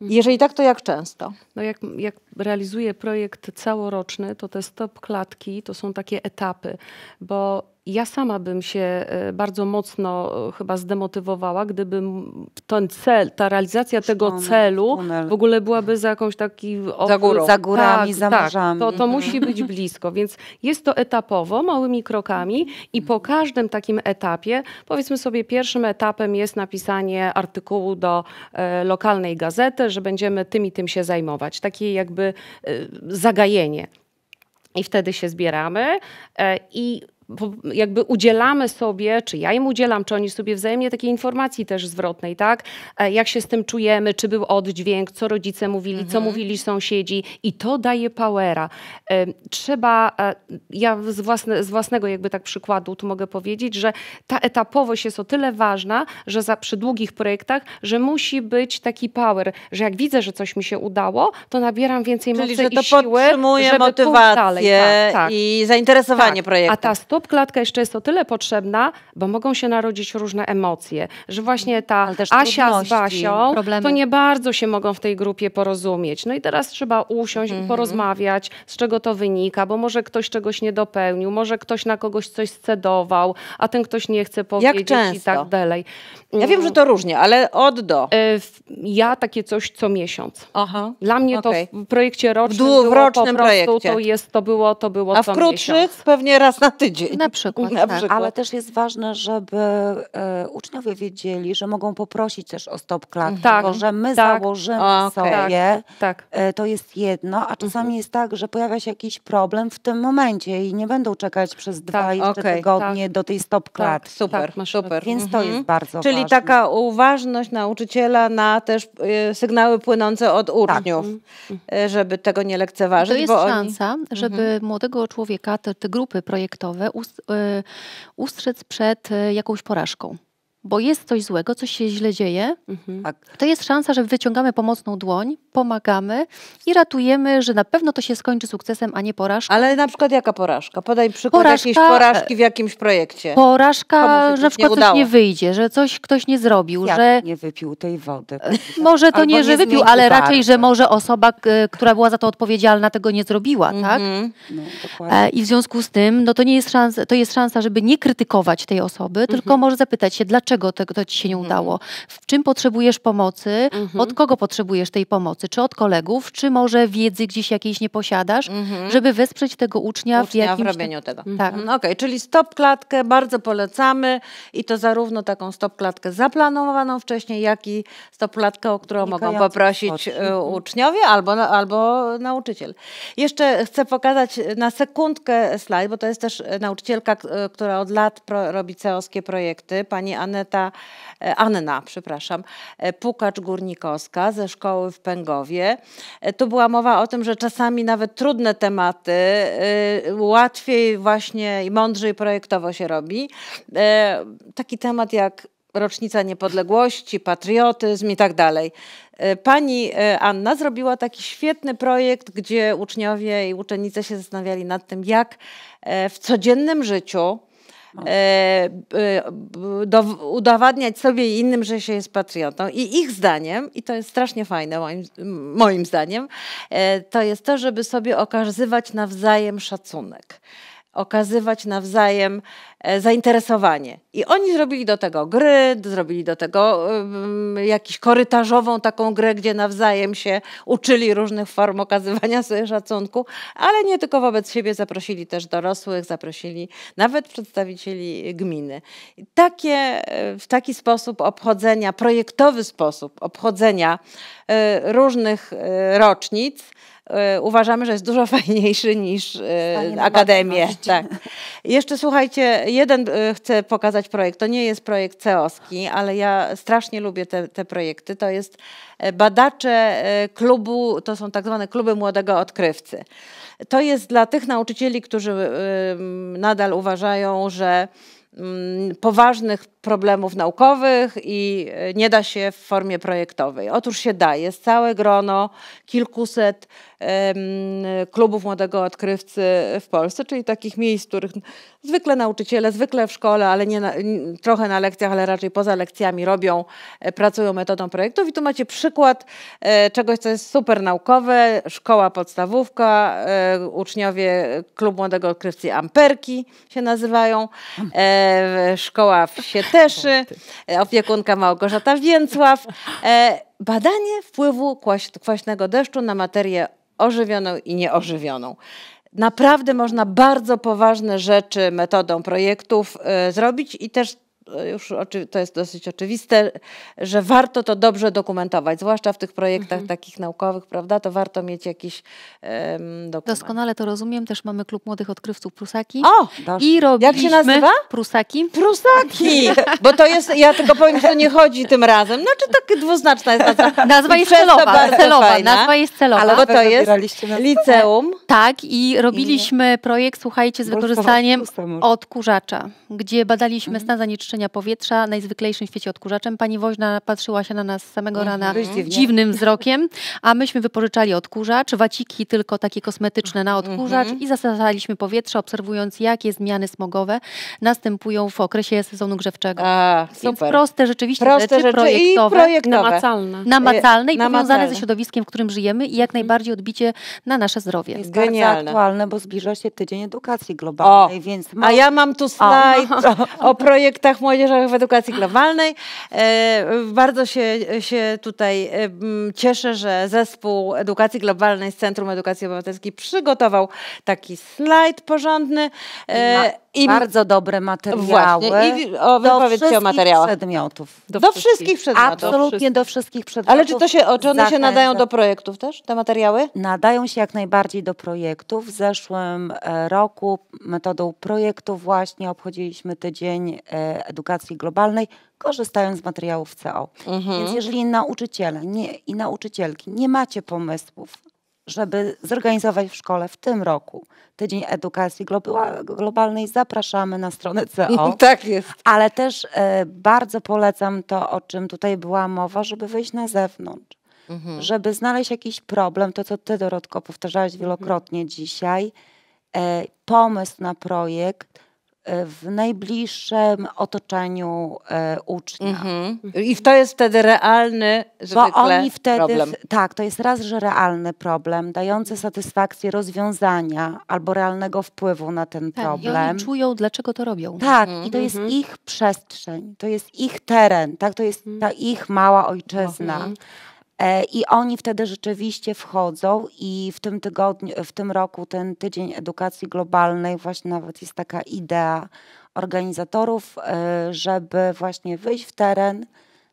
Jeżeli tak, to jak często?
No jak, jak realizuję projekt całoroczny, to te stop klatki to są takie etapy, bo ja sama bym się e, bardzo mocno e, chyba zdemotywowała, gdybym ten cel, ta realizacja tego celu tunel. w ogóle byłaby za jakąś taki... Za, górą. za górami, tak, za Tak, to, to mhm. musi być blisko, więc jest to etapowo, małymi krokami i po każdym takim etapie, powiedzmy sobie pierwszym etapem jest napisanie artykułu do e, lokalnej gazety, że będziemy tym i tym się zajmować. Takie jakby e, zagajenie. I wtedy się zbieramy e, i jakby udzielamy sobie, czy ja im udzielam, czy oni sobie wzajemnie takiej informacji też zwrotnej, tak? E, jak się z tym czujemy, czy był oddźwięk, co rodzice mówili, mhm. co mówili sąsiedzi i to daje powera. E, trzeba, e, ja z, własne, z własnego jakby tak przykładu tu mogę powiedzieć, że ta etapowość jest o tyle ważna, że za, przy długich projektach, że musi być taki power, że jak widzę, że coś mi się udało, to nabieram więcej Czyli, mocy to i siły, żeby motywację dalej. Tak, tak. i zainteresowanie tak. projektem. A ta Popklatka jeszcze jest o tyle potrzebna, bo mogą się narodzić różne emocje, że właśnie ta Asia z Basią problemy. to nie bardzo się mogą w tej grupie porozumieć. No i teraz trzeba usiąść i mhm. porozmawiać, z czego to wynika, bo może ktoś czegoś nie dopełnił, może ktoś na kogoś coś scedował, a ten ktoś nie chce powiedzieć i tak dalej. Ja wiem, że to mm. różnie, ale od do. E, ja takie coś co miesiąc. Aha. Dla mnie okay. to w projekcie rocznym w, w rocznym projekcie. to jest, to było, to było A w krótszych miesiąc.
pewnie raz na tydzień. Na przykład. Na tak. przykład. Ale też jest ważne, żeby e, uczniowie wiedzieli, że mogą poprosić też o stop klatkę, mhm. tak, że my tak. założymy o, okay. sobie, tak, e, to jest jedno, a czasami mhm. jest tak, że pojawia się jakiś problem w tym momencie i nie będą czekać przez dwa tak, i trzy okay, tygodnie tak. do tej
stop klatki. super, super. Więc mhm. to jest bardzo Czyli ważne. Czyli taka uważność nauczyciela na też e, sygnały płynące od uczniów, mhm. e, żeby tego nie lekceważyć. To jest szansa, oni... żeby mhm.
młodego człowieka, te, te grupy projektowe Y, ustrzec przed y, jakąś porażką bo jest coś złego, coś się źle dzieje, mhm. Tak. to jest szansa, że wyciągamy pomocną dłoń, pomagamy i ratujemy, że na pewno to się skończy sukcesem, a nie porażką. Ale na przykład jaka porażka? Podaj przykład porażka, jakiejś porażki
w jakimś projekcie. Porażka, że na przykład nie coś nie wyjdzie,
że coś ktoś nie zrobił, Jak że... nie wypił tej wody. E, może to nie, że wypił, ale raczej, że może osoba, która była za to odpowiedzialna, tego nie zrobiła, tak? mhm. tak? No, e, I w związku z tym, no to nie jest szansa, to jest szansa, żeby nie krytykować tej osoby, mhm. tylko może zapytać się, dlaczego dlaczego to, to ci się nie mhm. udało, w czym potrzebujesz pomocy, mhm. od kogo potrzebujesz tej pomocy, czy od kolegów, czy może wiedzy gdzieś jakiejś nie posiadasz, mhm. żeby wesprzeć tego ucznia, ucznia w jakimś... w robieniu tego. Tak.
Mhm. Okej, okay, czyli stop klatkę bardzo polecamy i to zarówno taką stop klatkę zaplanowaną wcześniej, jak i stop klatkę, o którą mogą poprosić chodzi. E, mhm. uczniowie albo, albo nauczyciel. Jeszcze chcę pokazać na sekundkę slajd, bo to jest też nauczycielka, e, która od lat pro, robi ceoskie projekty, pani Anna Aneta, e, Anna, przepraszam, e, Pukacz-Górnikowska ze szkoły w Pęgowie. E, tu była mowa o tym, że czasami nawet trudne tematy łatwiej właśnie i mądrzej projektowo się robi. Taki temat jak rocznica niepodległości, patriotyzm i tak dalej. Pani Anna zrobiła taki świetny projekt, gdzie uczniowie i uczennice się zastanawiali nad tym, jak w codziennym życiu no. E, e, do, udowadniać sobie i innym, że się jest patriotą. I ich zdaniem, i to jest strasznie fajne moim, moim zdaniem, e, to jest to, żeby sobie okazywać nawzajem szacunek okazywać nawzajem e, zainteresowanie. I oni zrobili do tego gry, zrobili do tego jakąś jakiś korytarzową taką grę, gdzie nawzajem się uczyli różnych form okazywania sobie szacunku, ale nie tylko wobec siebie, zaprosili też dorosłych, zaprosili nawet przedstawicieli gminy. I takie, e, w taki sposób obchodzenia, projektowy sposób obchodzenia e, różnych rocznic, E, uważamy, że jest dużo fajniejszy niż e, akademię. Tak. Jeszcze słuchajcie, jeden e, chcę pokazać projekt. To nie jest projekt CEOSKI, ale ja strasznie lubię te, te projekty. To jest badacze klubu, to są tak zwane kluby młodego odkrywcy. To jest dla tych nauczycieli, którzy nadal uważają, że mm, poważnych problemów naukowych i e, nie da się w formie projektowej. Otóż się da. Jest całe grono kilkuset klubów młodego odkrywcy w Polsce, czyli takich miejsc, w których zwykle nauczyciele, zwykle w szkole, ale nie na, trochę na lekcjach, ale raczej poza lekcjami robią, e, pracują metodą projektów. I tu macie przykład e, czegoś, co jest super naukowe. Szkoła podstawówka, uczniowie klub młodego odkrywcy Amperki się nazywają, szkoła w Sietce, Teszy, e, opiekunka Małgorzata Więcław. E, badanie wpływu kwaśnego deszczu na materię ożywioną i nieożywioną naprawdę można bardzo poważne rzeczy metodą projektów e, zrobić i też już to jest dosyć oczywiste, że warto to dobrze dokumentować, zwłaszcza w tych projektach mhm. takich naukowych, prawda, to warto mieć jakiś um, dokument.
Doskonale to rozumiem, też mamy Klub Młodych Odkrywców Prusaki. O! I robiliśmy... Jak się nazywa? Prusaki. Prusaki! Bo to jest, ja tylko powiem, że to nie chodzi tym razem, znaczy tak dwuznaczna jest nazwa. Nazwa jest celowa, celowa, nazwa jest celowa. Ale bo to jest liceum. Tak i robiliśmy projekt, słuchajcie, z wykorzystaniem odkurzacza, gdzie badaliśmy mhm. stan zanieczyszczenia zanieczyszczenia powietrza, najzwyklejszym w świecie odkurzaczem. Pani woźna patrzyła się na nas samego mhm. rana mhm. dziwnym wzrokiem, a myśmy wypożyczali odkurzacz, waciki tylko takie kosmetyczne na odkurzacz mhm. i zasadzaliśmy powietrze, obserwując, jakie zmiany smogowe następują w okresie sezonu grzewczego. A, super. Więc proste rzeczywiście proste rzeczy, rzeczy projektowe, i projektowe. namacalne. E, namacalne i namacalne. powiązane ze środowiskiem, w którym żyjemy i jak mhm. najbardziej odbicie na nasze zdrowie. Jest Genialne. bardzo
aktualne, bo zbliża
się tydzień edukacji
globalnej, o, więc... A ja mam
tu slajd
o, o projektach młodzieżowych w edukacji globalnej. E, bardzo się, się tutaj e, cieszę, że zespół edukacji globalnej z Centrum Edukacji Obywatelskiej przygotował taki slajd porządny. E, i bardzo dobre materiały.
Właśnie. I o, do wszystkich o materiałach. przedmiotów. Do, do wszystkich. przedmiotów. Absolutnie do wszystkich przedmiotów. Ale czy, to się, czy one się nadają do
projektów też, te materiały?
Nadają się jak najbardziej do projektów. W zeszłym e, roku metodą projektu właśnie obchodziliśmy tydzień e, edukacji globalnej, korzystając z materiałów CO. Mhm. Więc jeżeli nauczyciele nie, i nauczycielki nie macie pomysłów, żeby zorganizować w szkole w tym roku Tydzień Edukacji Globalnej, zapraszamy na stronę CO. No, tak jest. Ale też e, bardzo polecam to, o czym tutaj była mowa, żeby wyjść na zewnątrz. Mhm. Żeby znaleźć jakiś problem, to co ty Dorotko powtarzałaś wielokrotnie mhm. dzisiaj, e, pomysł na projekt, w najbliższym otoczeniu e, ucznia. Mhm. I to jest wtedy realny Bo oni wtedy, problem. Tak, to jest raz, że realny problem, dający satysfakcję rozwiązania albo realnego wpływu na ten tak, problem. I oni czują, dlaczego to robią. Tak, mhm. i to jest mhm. ich przestrzeń, to jest ich teren, tak, to jest ta mhm. ich mała ojczyzna. Mhm. E, I oni wtedy rzeczywiście wchodzą i w tym tygodniu, w tym roku ten tydzień edukacji globalnej właśnie nawet jest taka idea organizatorów, e, żeby właśnie wyjść w teren,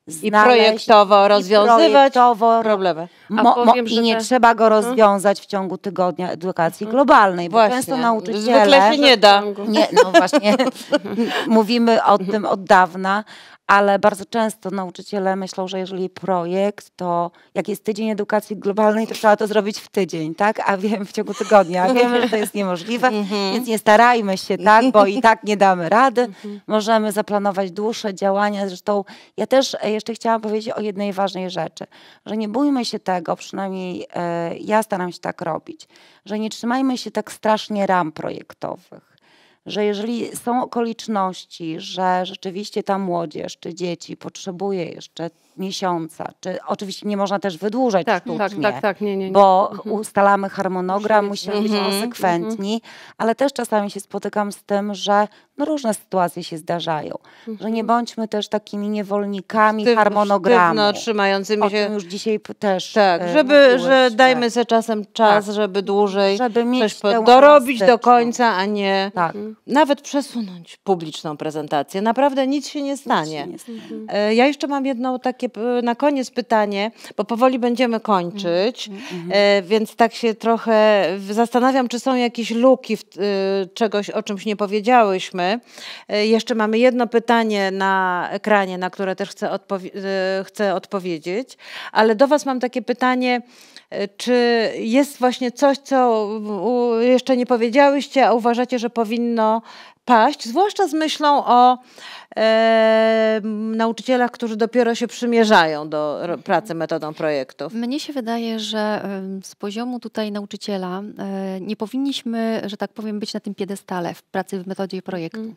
Znaleźć, I projektowo rozwiązywać i
projektowo, problemy.
Mo, powiem, I nie te... trzeba go mhm. rozwiązać w ciągu tygodnia edukacji mhm. globalnej, bo właśnie. często nauczyciele... Zwykle się nie da. Nie, no właśnie, mówimy o tym od dawna, ale bardzo często nauczyciele myślą, że jeżeli projekt, to jak jest tydzień edukacji globalnej, to trzeba to zrobić w tydzień, tak? A wiem, w ciągu tygodnia, a wiemy, że to jest niemożliwe, mhm. więc nie starajmy się, tak? Bo i tak nie damy rady. Mhm. Możemy zaplanować dłuższe działania. Zresztą ja też e, jeszcze chciałam powiedzieć o jednej ważnej rzeczy, że nie bójmy się tego, przynajmniej e, ja staram się tak robić, że nie trzymajmy się tak strasznie ram projektowych że jeżeli są okoliczności, że rzeczywiście ta młodzież czy dzieci potrzebuje jeszcze miesiąca. Czy, oczywiście nie można też wydłużać tak, sztucznie, tak, tak, tak, nie, nie, nie. bo mhm. ustalamy harmonogram, musimy być mhm, mhm, konsekwentni, mhm. ale też czasami się spotykam z tym, że no, różne sytuacje się zdarzają, że nie mhm. bądźmy też takimi niewolnikami Sztyw, harmonogramu. Sztywno
trzymającymi się. już dzisiaj też Tak, e, żeby, mówiłeś, że dajmy sobie czasem czas, tak. żeby dłużej żeby mieć coś dorobić do końca, a nie tak. nawet przesunąć publiczną prezentację. Naprawdę nic się nie stanie. Się nie stanie. E, ja jeszcze mam jedną takie takie na koniec pytanie, bo powoli będziemy kończyć, mhm, mhm, mhm. E, więc tak się trochę zastanawiam, czy są jakieś luki w, y, czegoś, o czymś nie powiedziałyśmy. E, jeszcze mamy jedno pytanie na ekranie, na które też chcę, e, chcę odpowiedzieć, ale do Was mam takie pytanie, czy jest właśnie coś, co jeszcze nie powiedziałyście, a uważacie, że powinno paść, zwłaszcza z myślą o e, nauczycielach, którzy dopiero się przymierzają do pracy metodą projektów?
Mnie się wydaje, że z poziomu tutaj nauczyciela e, nie powinniśmy, że tak powiem, być na tym piedestale w pracy w metodzie projektu. Mm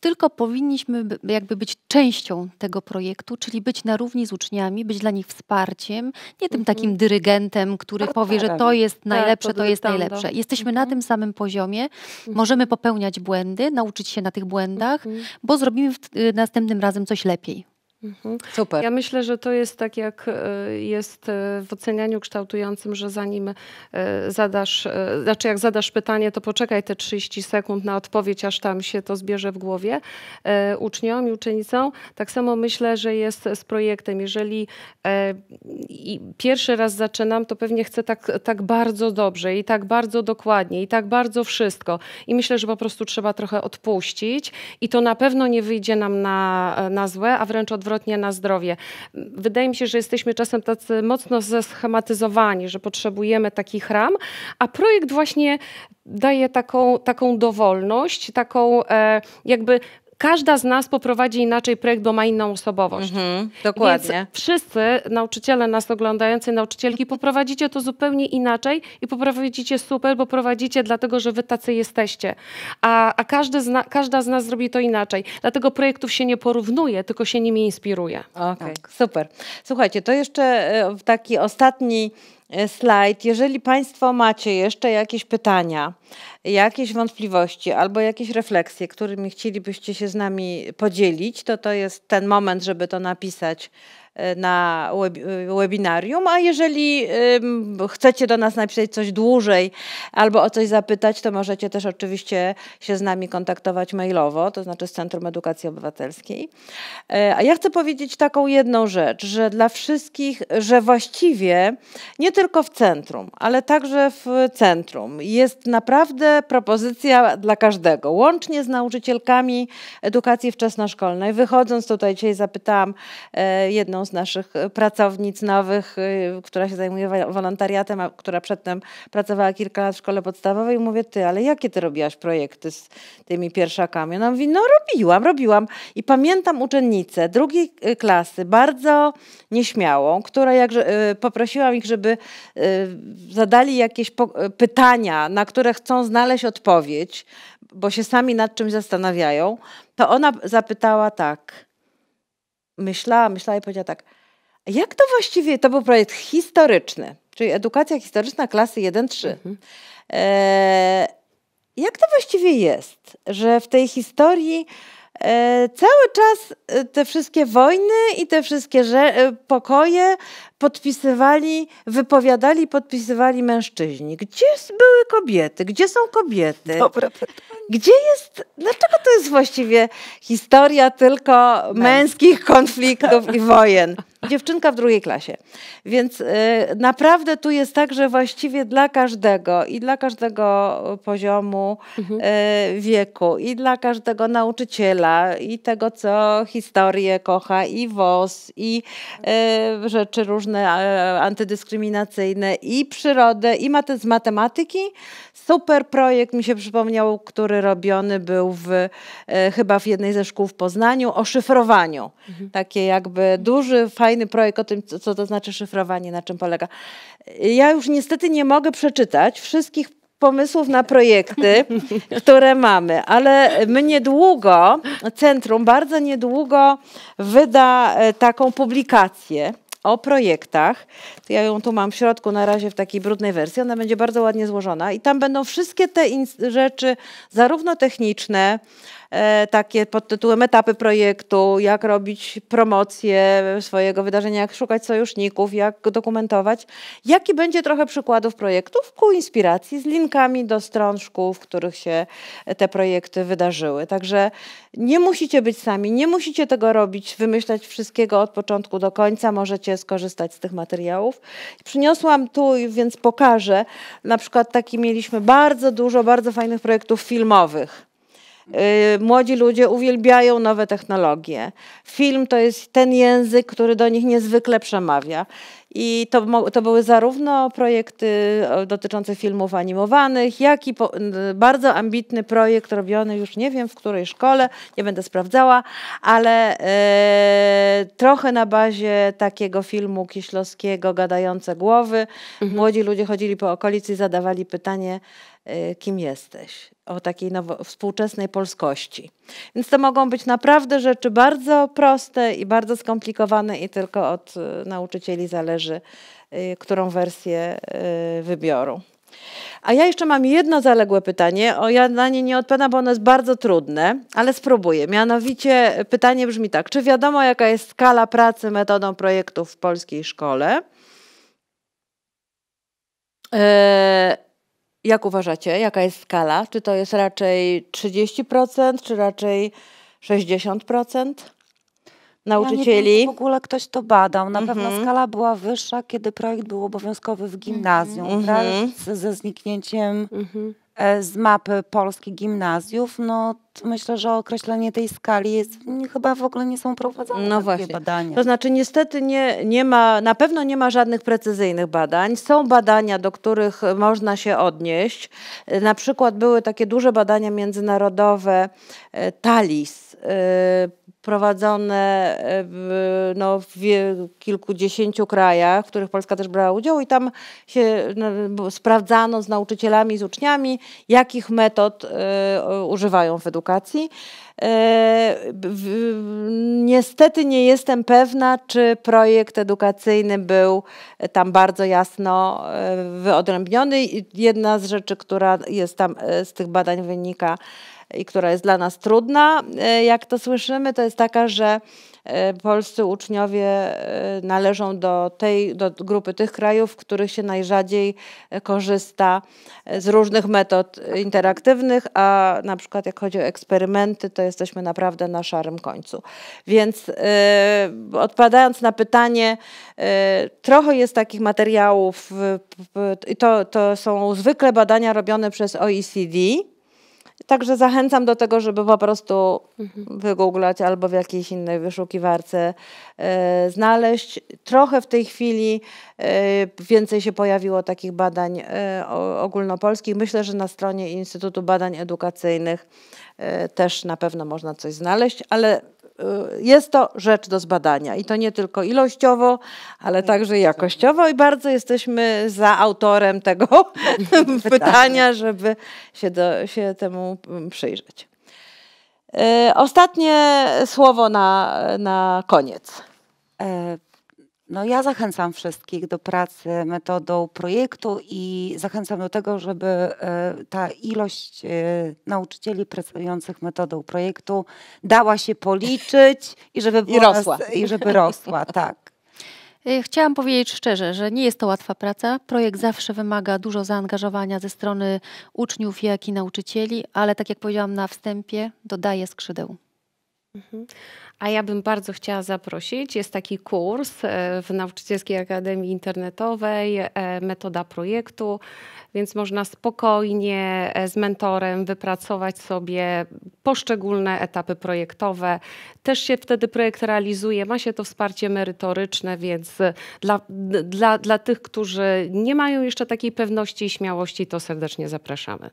tylko powinniśmy jakby być częścią tego projektu, czyli być na równi z uczniami, być dla nich wsparciem, nie tym mhm. takim dyrygentem, który powie, że to jest tak, najlepsze, to jest najlepsze. Tak. Jesteśmy na mhm. tym samym poziomie, mhm. możemy popełniać błędy, nauczyć się na tych błędach, bo zrobimy y, następnym razem coś lepiej. Mhm.
Super. Ja myślę, że to jest tak jak e, jest e, w ocenianiu kształtującym, że zanim e, zadasz, znaczy jak zadasz pytanie, to poczekaj te 30 sekund na odpowiedź, aż tam się to zbierze w głowie uczniom i uczennicom. Tak samo myślę, że jest z projektem. Jeżeli pierwszy raz zaczynam, to pewnie chcę tak, tak bardzo dobrze i tak bardzo dokładnie i tak bardzo wszystko. I myślę, że po prostu trzeba trochę odpuścić i to na pewno nie wyjdzie nam na, na złe, a wręcz odwrotnie odwrotnie na zdrowie. Wydaje mi się, że jesteśmy czasem tacy mocno zeschematyzowani, że potrzebujemy takich ram, a projekt właśnie daje taką, taką dowolność, taką e, jakby każda z nas poprowadzi inaczej projekt, bo ma inną osobowość. Mhm, dokładnie. Więc wszyscy nauczyciele nas oglądający, nauczycielki, poprowadzicie to zupełnie inaczej i poprowadzicie super, bo prowadzicie dlatego, że wy tacy jesteście. A, a każdy każda z nas zrobi to inaczej.
Dlatego projektów się nie porównuje, tylko się nimi inspiruje. Okej, okay, tak. super. Słuchajcie, to jeszcze e, taki ostatni E, slajd. Jeżeli Państwo macie jeszcze jakieś pytania, jakieś wątpliwości albo jakieś refleksje, którymi chcielibyście się z nami podzielić, to to jest ten moment, żeby to napisać na webinarium, a jeżeli chcecie do nas napisać coś dłużej albo o coś zapytać, to możecie też oczywiście się z nami kontaktować mailowo, to znaczy z Centrum Edukacji Obywatelskiej. E, a ja chcę powiedzieć taką jedną rzecz, że dla wszystkich, że właściwie nie tylko w centrum, ale także w centrum jest naprawdę propozycja dla każdego, łącznie z nauczycielkami edukacji wczesnoszkolnej. Wychodząc tutaj dzisiaj zapytałam e, jedną z naszych e, pracownic nowych, e, która się zajmuje wolontariatem, a która przedtem pracowała kilka lat w szkole podstawowej, mówię, ty, ale jakie ty robiłaś projekty z tymi pierwszakami? Ona mówi, no robiłam, robiłam. I pamiętam uczennicę drugiej e, klasy, bardzo nieśmiałą, która jak, poprosiłam ich, żeby zadali jakieś pytania, na które chcą znaleźć odpowiedź, bo się sami nad czymś zastanawiają, to ona zapytała tak – myślała, myślała i powiedziała tak, jak to właściwie, to był projekt historyczny, czyli edukacja historyczna klasy 1-3. Mhm. E, jak to właściwie jest, że w tej historii E, cały czas e, te wszystkie wojny i te wszystkie e, pokoje podpisywali, wypowiadali, podpisywali mężczyźni. Gdzie były kobiety? Gdzie są kobiety? Dobra, Gdzie jest, dlaczego to jest właściwie historia tylko męskich konfliktów i wojen? Dziewczynka w drugiej klasie. Więc y, naprawdę tu jest tak, że właściwie dla każdego i dla każdego poziomu mhm. y, wieku i dla każdego nauczyciela i tego, co historię kocha i WOS i y, rzeczy różne antydyskryminacyjne i przyrodę i mate z matematyki. Super projekt mi się przypomniał, który robiony był w, y, chyba w jednej ze szkół w Poznaniu o szyfrowaniu. Mhm. Takie jakby duży, fajny projekt o tym, co, co to znaczy szyfrowanie, na czym polega. Ja już niestety nie mogę przeczytać wszystkich pomysłów na projekty, które mamy, ale my niedługo, centrum bardzo niedługo wyda e, taką publikację o projektach. Ja ją tu mam w środku na razie w takiej brudnej wersji. Ona będzie bardzo ładnie złożona i tam będą wszystkie te rzeczy, zarówno techniczne, E, takie pod tytułem etapy projektu, jak robić promocję swojego wydarzenia, jak szukać sojuszników, jak go dokumentować. Jaki będzie trochę przykładów projektów ku inspiracji z linkami do stron szkół, w których się te projekty wydarzyły. Także nie musicie być sami, nie musicie tego robić, wymyślać wszystkiego od początku do końca, możecie skorzystać z tych materiałów. Przyniosłam tu, więc pokażę. Na przykład taki mieliśmy bardzo dużo bardzo fajnych projektów filmowych Y, młodzi ludzie uwielbiają nowe technologie. Film to jest ten język, który do nich niezwykle przemawia. I to, to były zarówno projekty dotyczące filmów animowanych, jak i po, y, bardzo ambitny projekt robiony już nie wiem w której szkole, nie będę sprawdzała, ale e, trochę na bazie takiego filmu kiślowskiego, Gadające Głowy. Mhm. Młodzi ludzie chodzili po okolicy i zadawali pytanie, Y, kim jesteś, o takiej nowo- współczesnej polskości. Więc to mogą być naprawdę rzeczy bardzo proste i bardzo skomplikowane, i tylko od y, nauczycieli zależy, y, którą wersję wybiorą. A ja jeszcze mam jedno zaległe pytanie. O, ja na nie nie odpowiadam, bo ono jest bardzo trudne, ale spróbuję. Mianowicie pytanie brzmi tak: czy wiadomo, jaka jest skala pracy metodą projektów w polskiej szkole? Yy, jak uważacie, jaka jest skala? Czy to jest raczej 30%, czy raczej 60%? nauczycieli. Ja nie wiem, w
ogóle ktoś to badał. Na mhm. pewno skala była wyższa, kiedy projekt był obowiązkowy w gimnazjum, mhm. wraz mhm. ze zniknięciem mhm. E, z mapy polskich gimnazjów, no myślę, że określenie tej skali jest, chyba w ogóle nie są prowadzone no właśnie. badania. To
znaczy niestety nie, nie ma, na pewno nie ma żadnych precyzyjnych badań. Są badania, do których można się odnieść. E, na przykład były takie duże badania międzynarodowe e, TALIS, prowadzone e, w, no, w kilkudziesięciu krajach, w których Polska też brała udział i tam się no, sprawdzano z nauczycielami, z uczniami, jakich metod y, używają w edukacji. E, niestety nie jestem pewna, czy projekt edukacyjny był tam bardzo jasno wyodrębniony. Jedna z rzeczy, która jest tam z tych badań wynika, i która jest dla nas trudna, e, jak to słyszymy, to jest taka, że e, polscy uczniowie e, należą do tej do grupy tych krajów, w których się najrzadziej korzysta z różnych metod interaktywnych, a na przykład jak chodzi o eksperymenty, to jesteśmy naprawdę na szarym końcu. Więc yy, odpowiadając na pytanie, trochę jest takich materiałów, i to, to są zwykle badania robione przez OECD Także zachęcam do tego, żeby po prostu mhm. wygooglać albo w jakiejś innej wyszukiwarce e, znaleźć. Trochę w tej chwili e, więcej się pojawiło takich badań e, ogólnopolskich. Myślę, że na stronie Instytutu Badań Edukacyjnych też na pewno można coś znaleźć, ale Y, jest to rzecz do zbadania i to nie tylko ilościowo, ale także tak. jakościowo i bardzo jesteśmy za autorem tego pytania, pytania żeby się, do, się temu mm, przyjrzeć. Y, ostatnie słowo na, na koniec. E, no ja zachęcam
wszystkich do pracy metodą projektu i zachęcam do tego, żeby e, ta ilość e, nauczycieli pracujących metodą projektu dała się policzyć i żeby I rosła. I żeby rosła, tak.
E, chciałam powiedzieć szczerze, że nie jest to łatwa praca. Projekt zawsze wymaga dużo zaangażowania ze strony uczniów, jak i nauczycieli, ale tak jak powiedziałam na wstępie, dodaje skrzydeł. Mhm. A ja bym bardzo chciała zaprosić. Jest taki kurs e, w Nauczycielskiej
Akademii Internetowej, e, metoda projektu, więc można spokojnie e, z mentorem wypracować sobie poszczególne etapy projektowe. Też się wtedy projekt realizuje, ma się to wsparcie merytoryczne, więc dla, dla, dla tych, którzy nie mają jeszcze takiej pewności i śmiałości, to serdecznie zapraszamy.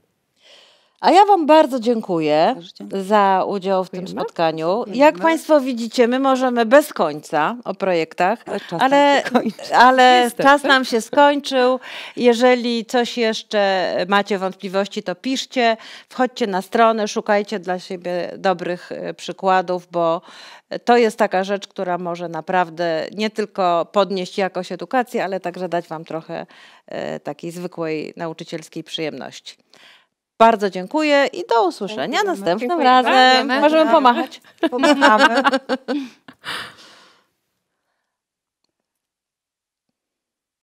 A ja Wam bardzo dziękuję za udział w tym spotkaniu. Jak Państwo widzicie, my możemy bez końca o projektach, ale, ale czas nam się skończył. Jeżeli coś jeszcze macie wątpliwości, to piszcie, wchodźcie na stronę, szukajcie dla siebie dobrych e, przykładów, bo to jest taka rzecz, która może naprawdę nie tylko podnieść jakość edukacji, ale także dać Wam trochę e, takiej zwykłej nauczycielskiej przyjemności. Bardzo dziękuję i do usłyszenia następnym razem. Możemy pomachać. Pomachamy.